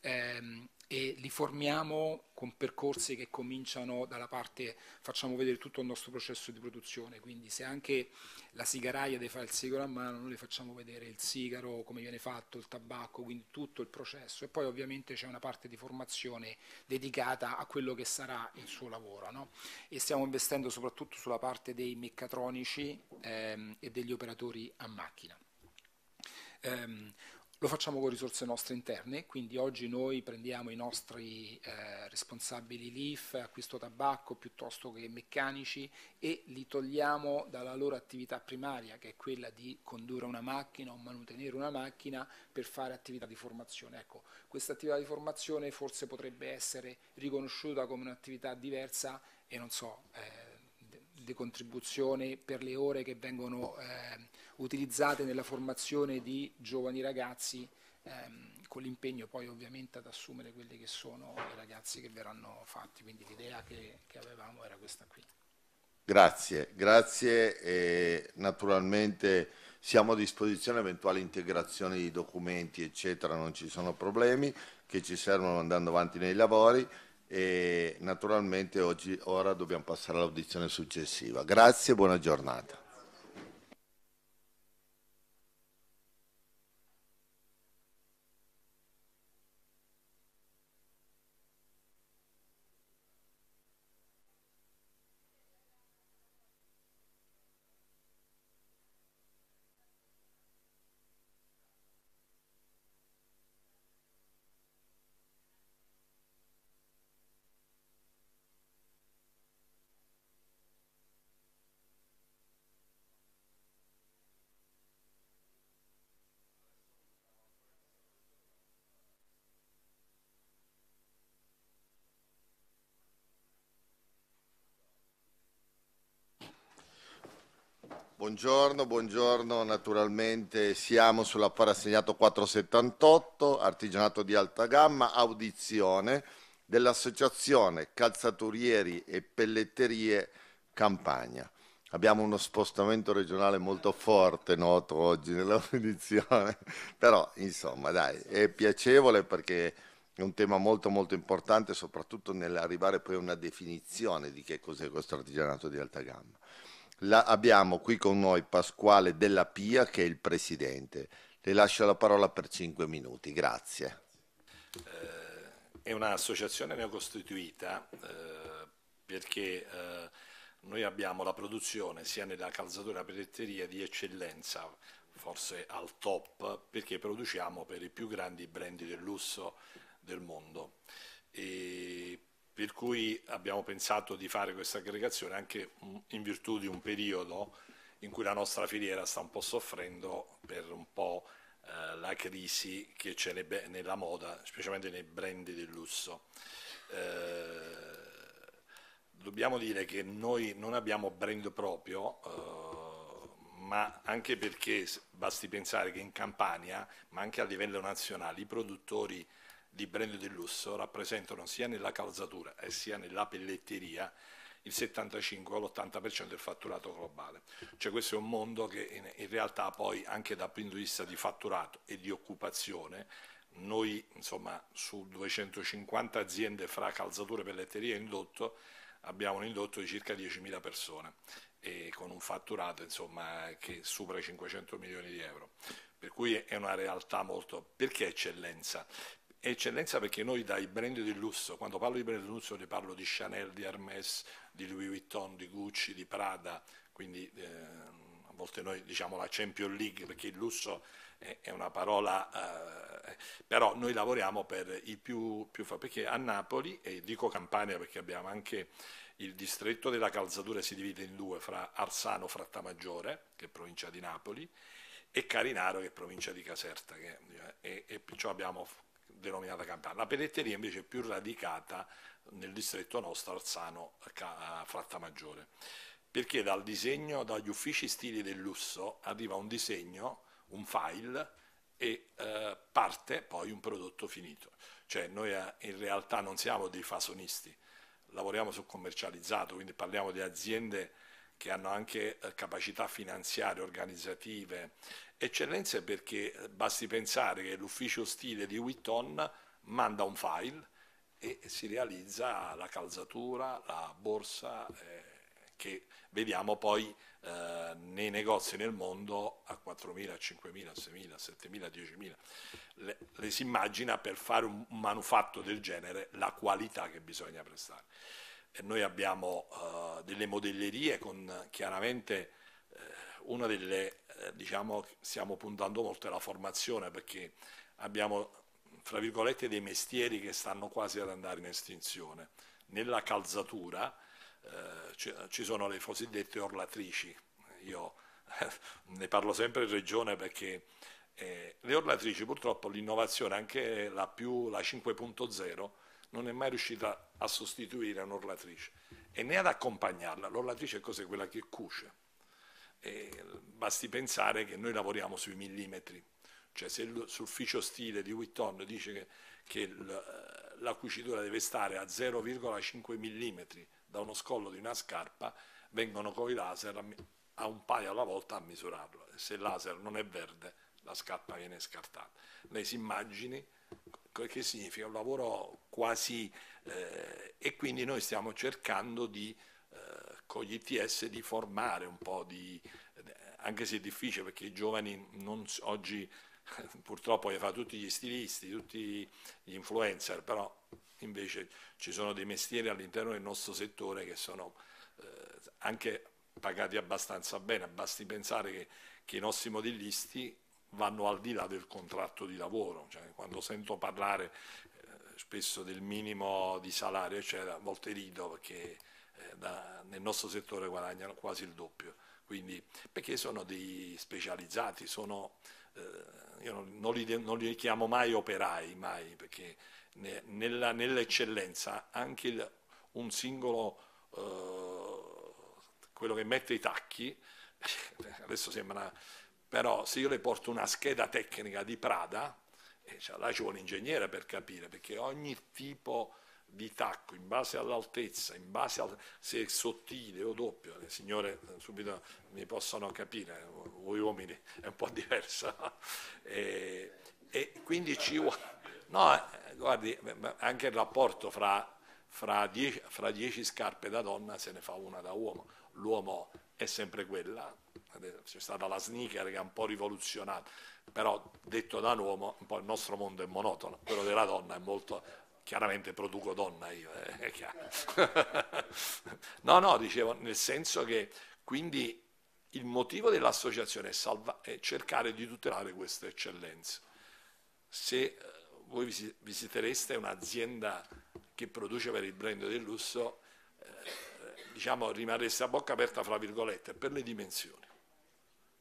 ehm, e li formiamo con percorsi che cominciano dalla parte, facciamo vedere tutto il nostro processo di produzione, quindi se anche la sigaraia deve fare il sigaro a mano, noi le facciamo vedere il sigaro, come viene fatto, il tabacco, quindi tutto il processo e poi ovviamente c'è una parte di formazione dedicata a quello che sarà il suo lavoro no? e stiamo investendo soprattutto sulla parte dei meccatronici ehm, e degli operatori a macchina. Um, lo facciamo con risorse nostre interne, quindi oggi noi prendiamo i nostri eh, responsabili LIF, acquisto tabacco piuttosto che meccanici e li togliamo dalla loro attività primaria che è quella di condurre una macchina o mantenere una macchina per fare attività di formazione. Ecco, questa attività di formazione forse potrebbe essere riconosciuta come un'attività diversa e non so, eh, di contribuzione per le ore che vengono... Eh, utilizzate nella formazione di giovani ragazzi ehm, con l'impegno poi ovviamente ad assumere quelli che sono i ragazzi che verranno fatti, quindi l'idea che, che avevamo era questa qui. Grazie, grazie e naturalmente siamo a disposizione eventuali integrazioni di documenti eccetera, non ci sono problemi che ci servono andando avanti nei lavori e naturalmente oggi ora dobbiamo passare all'audizione successiva. Grazie e buona giornata. Buongiorno, buongiorno, naturalmente siamo sull'affare assegnato 478, artigianato di alta gamma, audizione dell'associazione calzaturieri e pelletterie Campania. Abbiamo uno spostamento regionale molto forte, noto oggi nell'audizione, [LAUGHS] però insomma dai, è piacevole perché è un tema molto molto importante soprattutto nell'arrivare poi a una definizione di che cos'è questo artigianato di alta gamma. La abbiamo qui con noi Pasquale Della Pia che è il presidente. Le lascio la parola per 5 minuti, grazie. Eh, è un'associazione neocostituita eh, perché eh, noi abbiamo la produzione sia nella calzatura pelletteria di eccellenza, forse al top, perché produciamo per i più grandi brand del lusso del mondo. E per cui abbiamo pensato di fare questa aggregazione anche in virtù di un periodo in cui la nostra filiera sta un po' soffrendo per un po' eh, la crisi che c'è nella moda, specialmente nei brand del lusso. Eh, dobbiamo dire che noi non abbiamo brand proprio, eh, ma anche perché basti pensare che in Campania, ma anche a livello nazionale, i produttori di brand di lusso rappresentano sia nella calzatura e sia nella pelletteria il 75 all'80% del fatturato globale. Cioè questo è un mondo che in realtà poi anche dal punto di vista di fatturato e di occupazione noi insomma su 250 aziende fra calzature, pelletteria e indotto abbiamo un indotto di circa 10.000 persone e con un fatturato insomma che supera i 500 milioni di euro per cui è una realtà molto perché eccellenza? eccellenza perché noi dai brand di lusso, quando parlo di brand di lusso ne parlo di Chanel, di Hermès, di Louis Vuitton, di Gucci, di Prada, quindi eh, a volte noi diciamo la Champion League perché il lusso è, è una parola, eh, però noi lavoriamo per i più, più perché a Napoli, e dico Campania perché abbiamo anche il distretto della calzatura si divide in due fra Arsano, Frattamaggiore, che è provincia di Napoli, e Carinaro, che è provincia di Caserta. Che, e, e perciò abbiamo denominata campana. La pelletteria invece è più radicata nel distretto nostro Arzano Frattamaggiore, perché dal disegno, dagli uffici stili del lusso arriva un disegno, un file e eh, parte poi un prodotto finito. Cioè noi eh, in realtà non siamo dei fasonisti, lavoriamo su commercializzato, quindi parliamo di aziende che hanno anche eh, capacità finanziarie, organizzative, Eccellenza perché basti pensare che l'ufficio stile di Witton manda un file e si realizza la calzatura, la borsa eh, che vediamo poi eh, nei negozi nel mondo a 4.000, 5.000, 6.000, 7.000, 10.000. Le, le si immagina per fare un manufatto del genere la qualità che bisogna prestare. E noi abbiamo eh, delle modellerie con chiaramente eh, una delle, eh, diciamo, stiamo puntando molto alla formazione perché abbiamo, fra virgolette, dei mestieri che stanno quasi ad andare in estinzione. Nella calzatura eh, ci, sono le cosiddette orlatrici, io eh, ne parlo sempre in regione perché eh, le orlatrici purtroppo l'innovazione, anche la, più, la 5.0, non è mai riuscita a sostituire un'orlatrice e né ad accompagnarla. L'orlatrice è cos'è? Quella che cuce e basti pensare che noi lavoriamo sui millimetri, cioè se l'ufficio stile di Witton dice che, che eh, la cucitura deve stare a 0,5 mm da uno scollo di una scarpa, vengono con i laser a, a un paio alla volta a misurarlo. Se il laser non è verde, la scarpa viene scartata. Lei si immagini che significa un lavoro quasi eh, e quindi noi stiamo cercando di eh, con ecco, gli ITS di formare un po' di, anche se è difficile perché i giovani non, oggi [LAUGHS] purtroppo li fa tutti gli stilisti, tutti gli influencer, però invece ci sono dei mestieri all'interno del nostro settore che sono eh, anche pagati abbastanza bene, basti pensare che, che, i nostri modellisti vanno al di là del contratto di lavoro, cioè, quando sento parlare eh, spesso del minimo di salario, eccetera, a volte rido perché eh, da, nel nostro settore guadagnano quasi il doppio, Quindi, perché sono dei specializzati, sono, eh, io non, non, li, non, li, chiamo mai operai, mai, perché ne, nella, nell'eccellenza anche il, un singolo, eh, quello che mette i tacchi, [LAUGHS] adesso sembra, però se io le porto una scheda tecnica di Prada, eh, cioè, là ci vuole un ingegnere per capire, perché ogni tipo di tacco, in base all'altezza, in base al, se è sottile o doppio, le signore eh, subito mi possono capire, voi eh, uomini è un po' diversa, [LAUGHS] e, e quindi ci vuole... No, eh, guardi, anche il rapporto fra, fra, dieci, fra dieci scarpe da donna se ne fa una da uomo, l'uomo è sempre quella, c'è stata la sneaker che ha un po' rivoluzionato, però detto da un uomo, un po' il nostro mondo è monotono, quello della donna è molto chiaramente produco donna io, eh, [LAUGHS] no, no, dicevo, nel senso che quindi il motivo dell'associazione è, salva- è cercare di tutelare queste eccellenze. Se eh, voi visitereste un'azienda che produce per il brand del lusso, eh, diciamo rimarreste a bocca aperta, fra virgolette, per le dimensioni,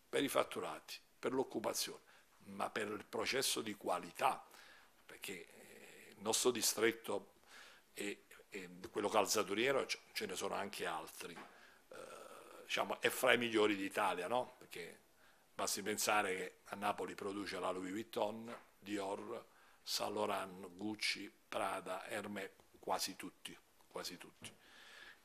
per i fatturati, per l'occupazione, ma per il processo di qualità, perché il nostro distretto e, e quello calzaturiero ce ne sono anche altri, eh, diciamo, è fra i migliori d'Italia, no? perché basti pensare che a Napoli produce la Louis Vuitton, Dior, Saint Laurent, Gucci, Prada, Hermès, quasi tutti, quasi tutti.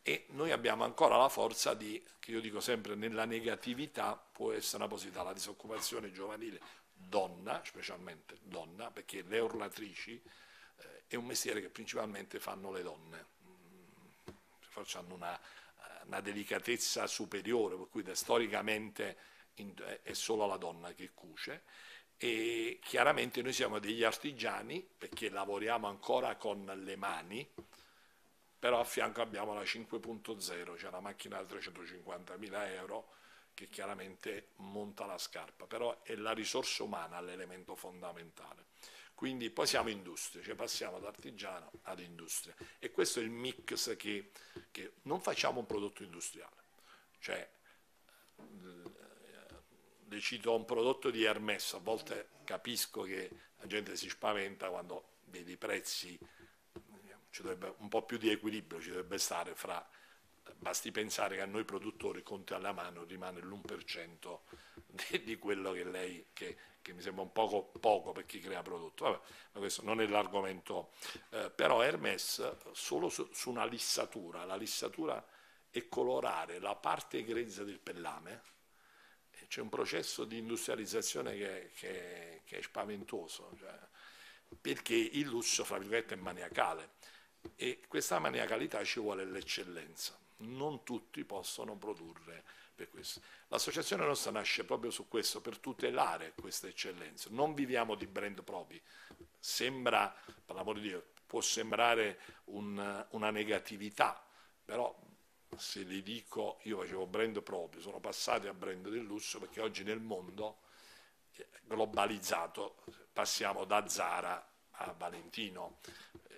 E noi abbiamo ancora la forza di, che io dico sempre, nella negatività può essere una positività la disoccupazione giovanile, donna, specialmente donna, perché le urlatrici è un mestiere che principalmente fanno le donne, hanno mm, una, una delicatezza superiore, per cui storicamente è solo la donna che cuce e chiaramente noi siamo degli artigiani perché lavoriamo ancora con le mani, però a fianco abbiamo la 5.0, cioè una macchina da 350.000 euro che chiaramente monta la scarpa, però è la risorsa umana l'elemento fondamentale. Quindi poi siamo industria, cioè passiamo da artigiano ad industria. E questo è il mix che, che non facciamo un prodotto industriale. Cioè, eh, decido un prodotto di Hermes, a volte capisco che la gente si spaventa quando vedi i prezzi, ci dovrebbe un po' più di equilibrio ci dovrebbe stare fra Basti pensare che a noi produttori, conto alla mano, rimane l'1% di, di, quello che lei, che, che, mi sembra un poco poco per chi crea prodotto. Vabbè, ma questo non è l'argomento. Eh, però Hermes solo su, su, una lissatura, la lissatura è colorare la parte grezza del pellame, c'è un processo di industrializzazione che, che, che è spaventoso, cioè, perché il lusso, fra virgolette, è maniacale e questa maniacalità ci vuole l'eccellenza non tutti possono produrre per questo. L'associazione nostra nasce proprio su questo, per tutelare queste eccellenze. Non viviamo di brand propri. Sembra, per l'amor di Dio, può sembrare un, una negatività, però se vi dico io facevo brand proprio, sono passati a brand del lusso perché oggi nel mondo eh, globalizzato passiamo da Zara a Valentino,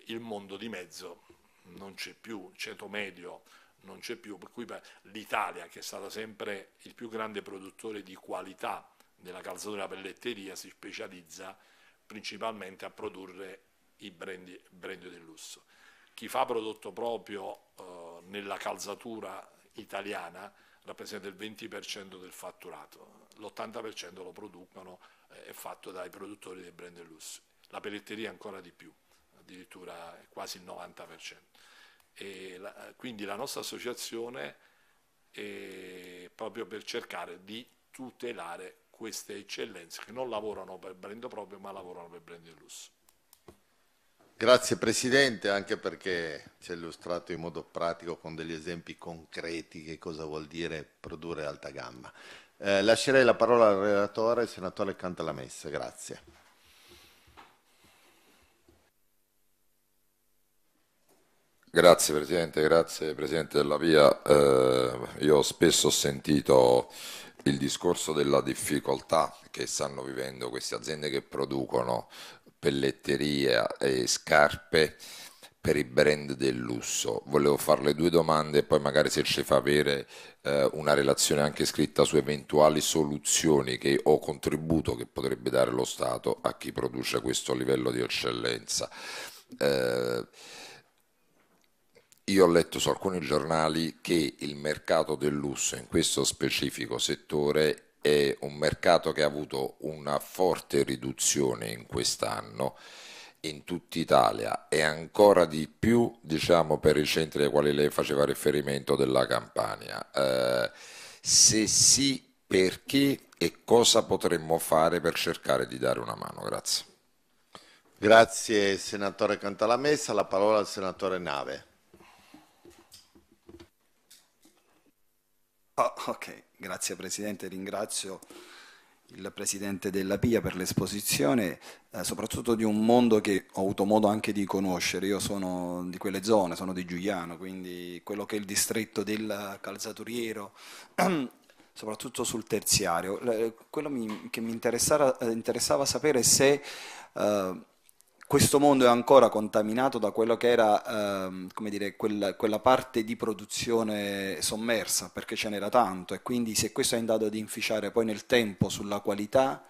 il mondo di mezzo non c'è più, il ceto medio non c'è più, per cui l'Italia, che è stata sempre il più grande produttore di qualità della calzatura pelletteria, si specializza principalmente a produrre i brand, brand del lusso. Chi fa prodotto proprio eh, nella calzatura italiana rappresenta il 20% del fatturato, l'80% lo producono eh, è fatto dai produttori dei brand del lusso, la pelletteria ancora di più, addirittura quasi il 90%. La, quindi la nostra associazione è proprio per cercare di tutelare queste eccellenze che non lavorano per brand proprio ma lavorano per brand di lusso. Grazie Presidente, anche perché ci ha illustrato in modo pratico con degli esempi concreti che cosa vuol dire produrre alta gamma. Eh, lascerei la parola al relatore, il senatore Cantalamessa, grazie. Grazie Presidente, grazie Presidente della Via. Eh, io spesso ho sentito il discorso della difficoltà che stanno vivendo queste aziende che producono pelletterie e scarpe per i brand del lusso. Volevo farle due domande e poi magari se ci fa avere eh, una relazione anche scritta su eventuali soluzioni che, o contributo che potrebbe dare lo Stato a chi produce questo livello di eccellenza. Eh, io ho letto su alcuni giornali che il mercato del lusso in questo specifico settore è un mercato che ha avuto una forte riduzione in quest'anno in tutta Italia e ancora di più diciamo per i centri ai quali lei faceva riferimento della Campania. Eh, se sì, perché e cosa potremmo fare per cercare di dare una mano? Grazie. Grazie senatore Cantalamessa, la parola al senatore Nave. Oh, ok, grazie Presidente, ringrazio il Presidente della PIA per l'esposizione, eh, soprattutto di un mondo che ho avuto modo anche di conoscere, io sono di quelle zone, sono di Giuliano, quindi quello che è il distretto del calzaturiero, [CLEARS THROAT] soprattutto sul terziario. Eh, quello mi, che mi interessava, eh, interessava sapere se... Eh, questo mondo è ancora contaminato da quello che era ehm, dire, quella, quella, parte di produzione sommersa, perché ce n'era tanto e quindi se questo è andato ad inficiare poi nel tempo sulla qualità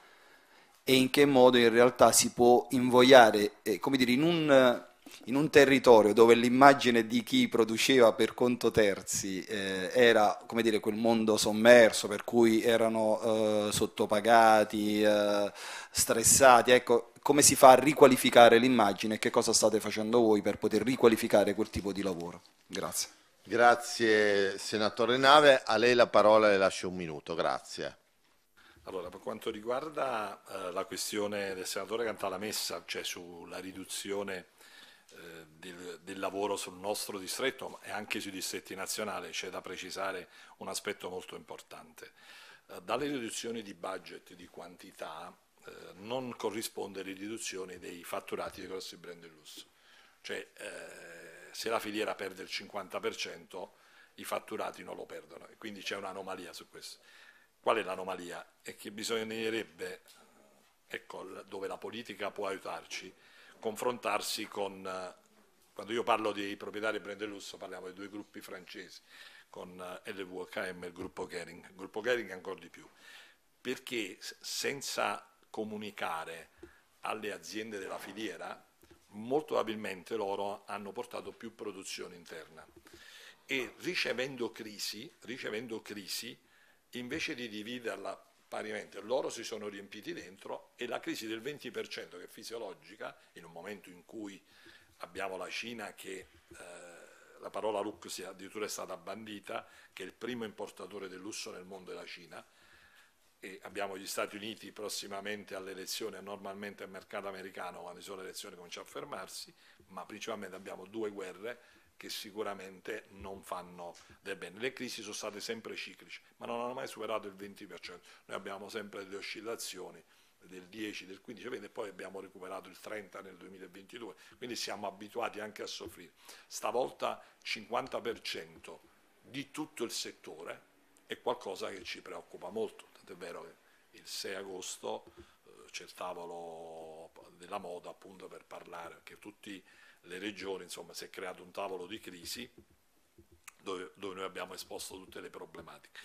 e in che modo in realtà si può invogliare, eh, come dire, in un, in un, territorio dove l'immagine di chi produceva per conto terzi eh, era come dire, quel mondo sommerso per cui erano eh, sottopagati, eh, stressati, ecco, come si fa a riqualificare l'immagine e che cosa state facendo voi per poter riqualificare quel tipo di lavoro. Grazie. Grazie senatore Nave, a lei la parola le lascio un minuto, grazie. Allora, per quanto riguarda eh, la questione del senatore Cantalamessa, cioè sulla riduzione eh, del, del, lavoro sul nostro distretto e anche sui distretti nazionali, c'è da precisare un aspetto molto importante. Eh, dalle riduzioni di budget di quantità eh, non corrisponde alle riduzioni dei fatturati dei grossi brand del lusso. Cioè, eh, se la filiera perde il 50%, i fatturati non lo perdono. E quindi c'è un'anomalia su questo. Qual è l'anomalia? È che bisognerebbe, ecco, dove la politica può aiutarci, confrontarsi con... Eh, quando io parlo dei proprietari brand del lusso, parliamo di due gruppi francesi, con eh, LVHM e il gruppo Kering. Il gruppo Kering ancora di più, perché senza comunicare alle aziende della filiera, molto probabilmente loro hanno portato più produzione interna e ricevendo crisi, ricevendo crisi invece di dividerla parimente, loro si sono riempiti dentro e la crisi del 20% che è fisiologica, in un momento in cui abbiamo la Cina che eh, la parola lux addirittura è stata bandita, che è il primo importatore del lusso nel mondo è la Cina, e abbiamo gli Stati Uniti prossimamente alle elezioni, normalmente il mercato americano quando ci sono le elezioni comincia a fermarsi, ma principalmente abbiamo due guerre che sicuramente non fanno del bene. Le crisi sono state sempre ciclici, ma non hanno mai superato il 20%, noi abbiamo sempre delle oscillazioni del 10, del 15, 20, e poi abbiamo recuperato il 30 nel 2022, quindi siamo abituati anche a soffrire. Stavolta 50% di tutto il settore è qualcosa che ci preoccupa molto è vero che il 6 agosto eh, c'è il tavolo della moda appunto per parlare, perché tutte le regioni, insomma, si è creato un tavolo di crisi dove, dove noi abbiamo esposto tutte le problematiche.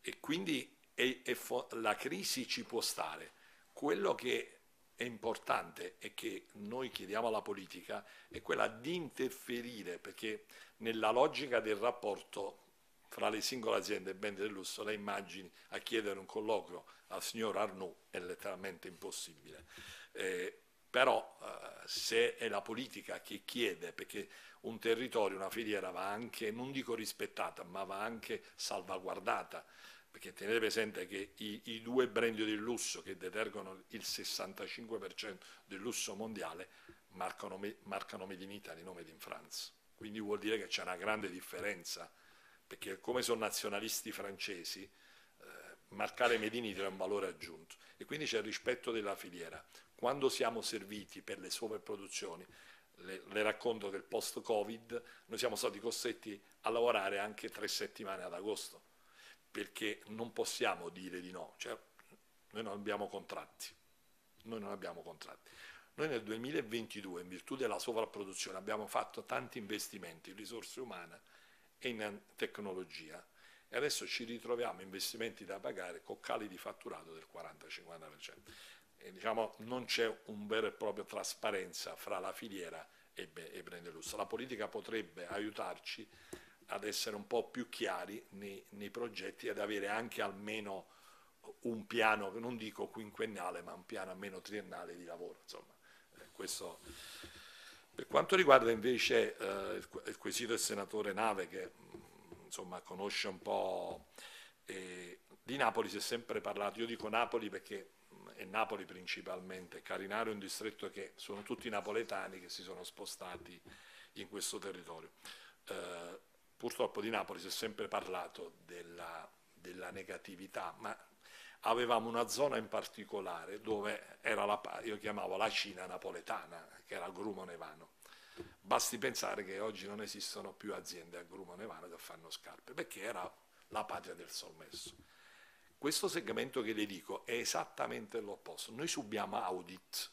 E quindi è, è la crisi ci può stare. Quello che è importante e che noi chiediamo alla politica è quella di interferire, perché nella logica del rapporto fra le singole aziende e beni del lusso, le immagini a chiedere un colloquio al signor Arnoux è letteralmente impossibile. Eh, però eh, se è la politica che chiede, perché un territorio, una filiera va anche, non dico rispettata, ma va anche salvaguardata, perché tenete presente che i, i due brand del lusso che detergono il 65% del lusso mondiale marcano, marcano Made in Italy, non Made in France. Quindi vuol dire che c'è una grande differenza perché come sono nazionalisti francesi, eh, marcare Made in Italy è un valore aggiunto e quindi c'è il rispetto della filiera. Quando siamo serviti per le sovrapproduzioni, le, le racconto il post-Covid, noi siamo stati costretti a lavorare anche tre settimane ad agosto, perché non possiamo dire di no, cioè, noi non abbiamo contratti, noi non abbiamo contratti. Noi nel 2022, in virtù della sovrapproduzione, abbiamo fatto tanti investimenti, in risorse umane, e in tecnologia. E adesso ci ritroviamo investimenti da pagare con cali di fatturato del 40-50%. E diciamo non c'è un vero e proprio trasparenza fra la filiera e, e Prendelusso. La politica potrebbe aiutarci ad essere un po' più chiari nei, nei progetti e ad avere anche almeno un piano, non dico quinquennale, ma un piano almeno triennale di lavoro. Insomma, eh, questo per quanto riguarda invece eh, il quesito del senatore Nave, che mm, insomma conosce un po' eh, di Napoli, si è sempre parlato, io dico Napoli perché mm, è Napoli principalmente, Carinaro è un distretto che sono tutti napoletani che si sono spostati in questo territorio. Eh, purtroppo di Napoli si è sempre parlato della, della negatività, ma avevamo una zona in particolare dove era la, io chiamavo la Cina napoletana, che era Grumo Nevano. Basti pensare che oggi non esistono più aziende a Grumo Nevano che fanno scarpe, perché era la patria del sommesso. Questo segmento che le dico è esattamente l'opposto. Noi subiamo audit,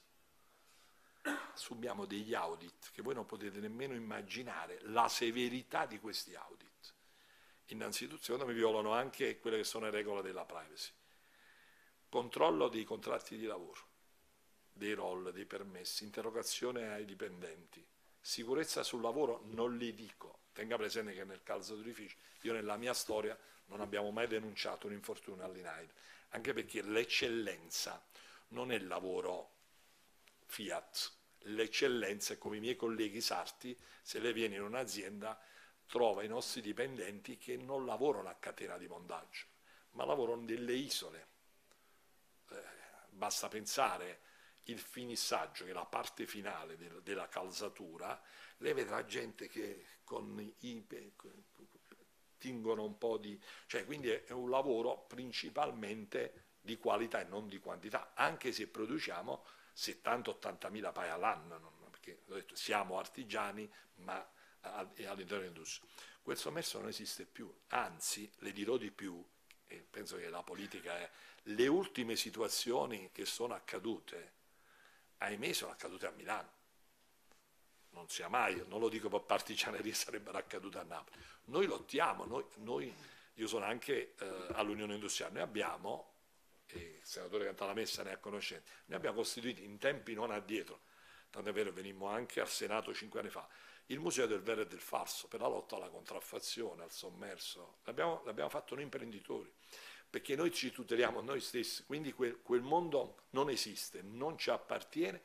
subiamo degli audit che voi non potete nemmeno immaginare la severità di questi audit. Innanzitutto, secondo violano anche quelle che sono le regole della privacy controllo dei contratti di lavoro, dei roll, dei permessi, interrogazione ai dipendenti, sicurezza sul lavoro non li dico. Tenga presente che nel calcio d'orificio io nella mia storia non abbiamo mai denunciato un infortunio all'INAIL, anche perché l'eccellenza non è il lavoro Fiat, l'eccellenza è come i miei colleghi sarti, se lei viene in un'azienda trova i nostri dipendenti che non lavorano a catena di montaggio, ma lavorano nelle isole basta pensare il finissaggio, che è la parte finale del, della calzatura, lei vedrà gente che con i tingono un po' di... cioè quindi è un lavoro principalmente di qualità e non di quantità, anche se produciamo 70-80 mila paia all'anno, perché detto, siamo artigiani ma all'interno dell'industria. Quel sommerso non esiste più, anzi le dirò di più, e penso che la politica è, le ultime situazioni che sono accadute, ahimè sono accadute a Milano, non sia mai, non lo dico per partigianeria, [LAUGHS] sarebbero accadute a Napoli. Noi lottiamo, noi, noi io sono anche eh, all'Unione Industriale, noi abbiamo, e il senatore Cantalamessa ne è a conoscenza, noi abbiamo costituito in tempi non addietro, tanto è vero venimmo anche al Senato cinque anni fa, il Museo del Vero e del Falso per la lotta alla contraffazione, al sommerso. L'abbiamo, l'abbiamo fatto noi imprenditori, perché noi ci tuteliamo noi stessi, quindi quel, quel mondo non esiste, non ci appartiene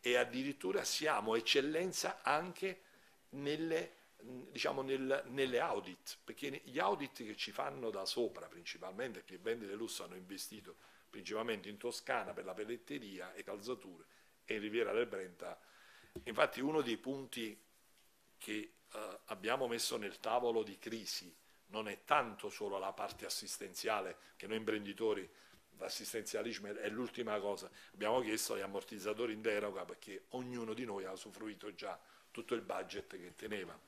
e addirittura siamo eccellenza anche nelle diciamo nel, nelle audit, perché gli audit che ci fanno da sopra principalmente, perché i vendi del lusso hanno investito principalmente in Toscana per la pelletteria e calzature e in Riviera del Brenta. Infatti uno dei punti che eh, abbiamo messo nel tavolo di crisi non è tanto solo la parte assistenziale, che noi imprenditori l'assistenzialismo è l'ultima cosa, abbiamo chiesto gli ammortizzatori in deroga perché ognuno di noi ha usufruito già tutto il budget che teneva.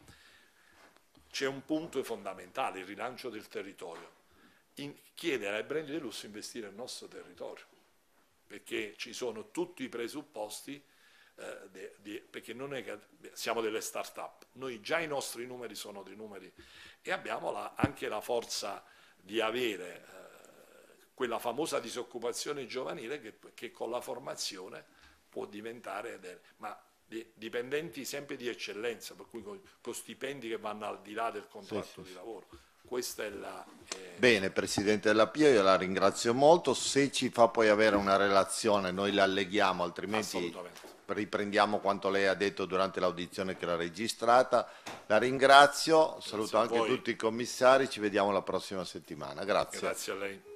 C'è un punto fondamentale, il rilancio del territorio. In, chiedere ai brand di lusso investire nel nostro territorio, perché ci sono tutti i presupposti eh, di, di, perché non è che siamo delle start-up, noi già i nostri numeri sono dei numeri e abbiamo la, anche la forza di avere eh, quella famosa disoccupazione giovanile che, che, con la formazione può diventare, del, ma di, dipendenti sempre di eccellenza, per cui con, con, stipendi che vanno al di là del contratto sì, sì, di lavoro. Questa è la. Eh... Bene, Presidente della Pia, io la ringrazio molto. Se ci fa poi avere una relazione, noi la alleghiamo, altrimenti riprendiamo quanto lei ha detto durante l'audizione che l'ha registrata. La ringrazio, saluto anche tutti i commissari, ci vediamo la prossima settimana. Grazie. Grazie a lei.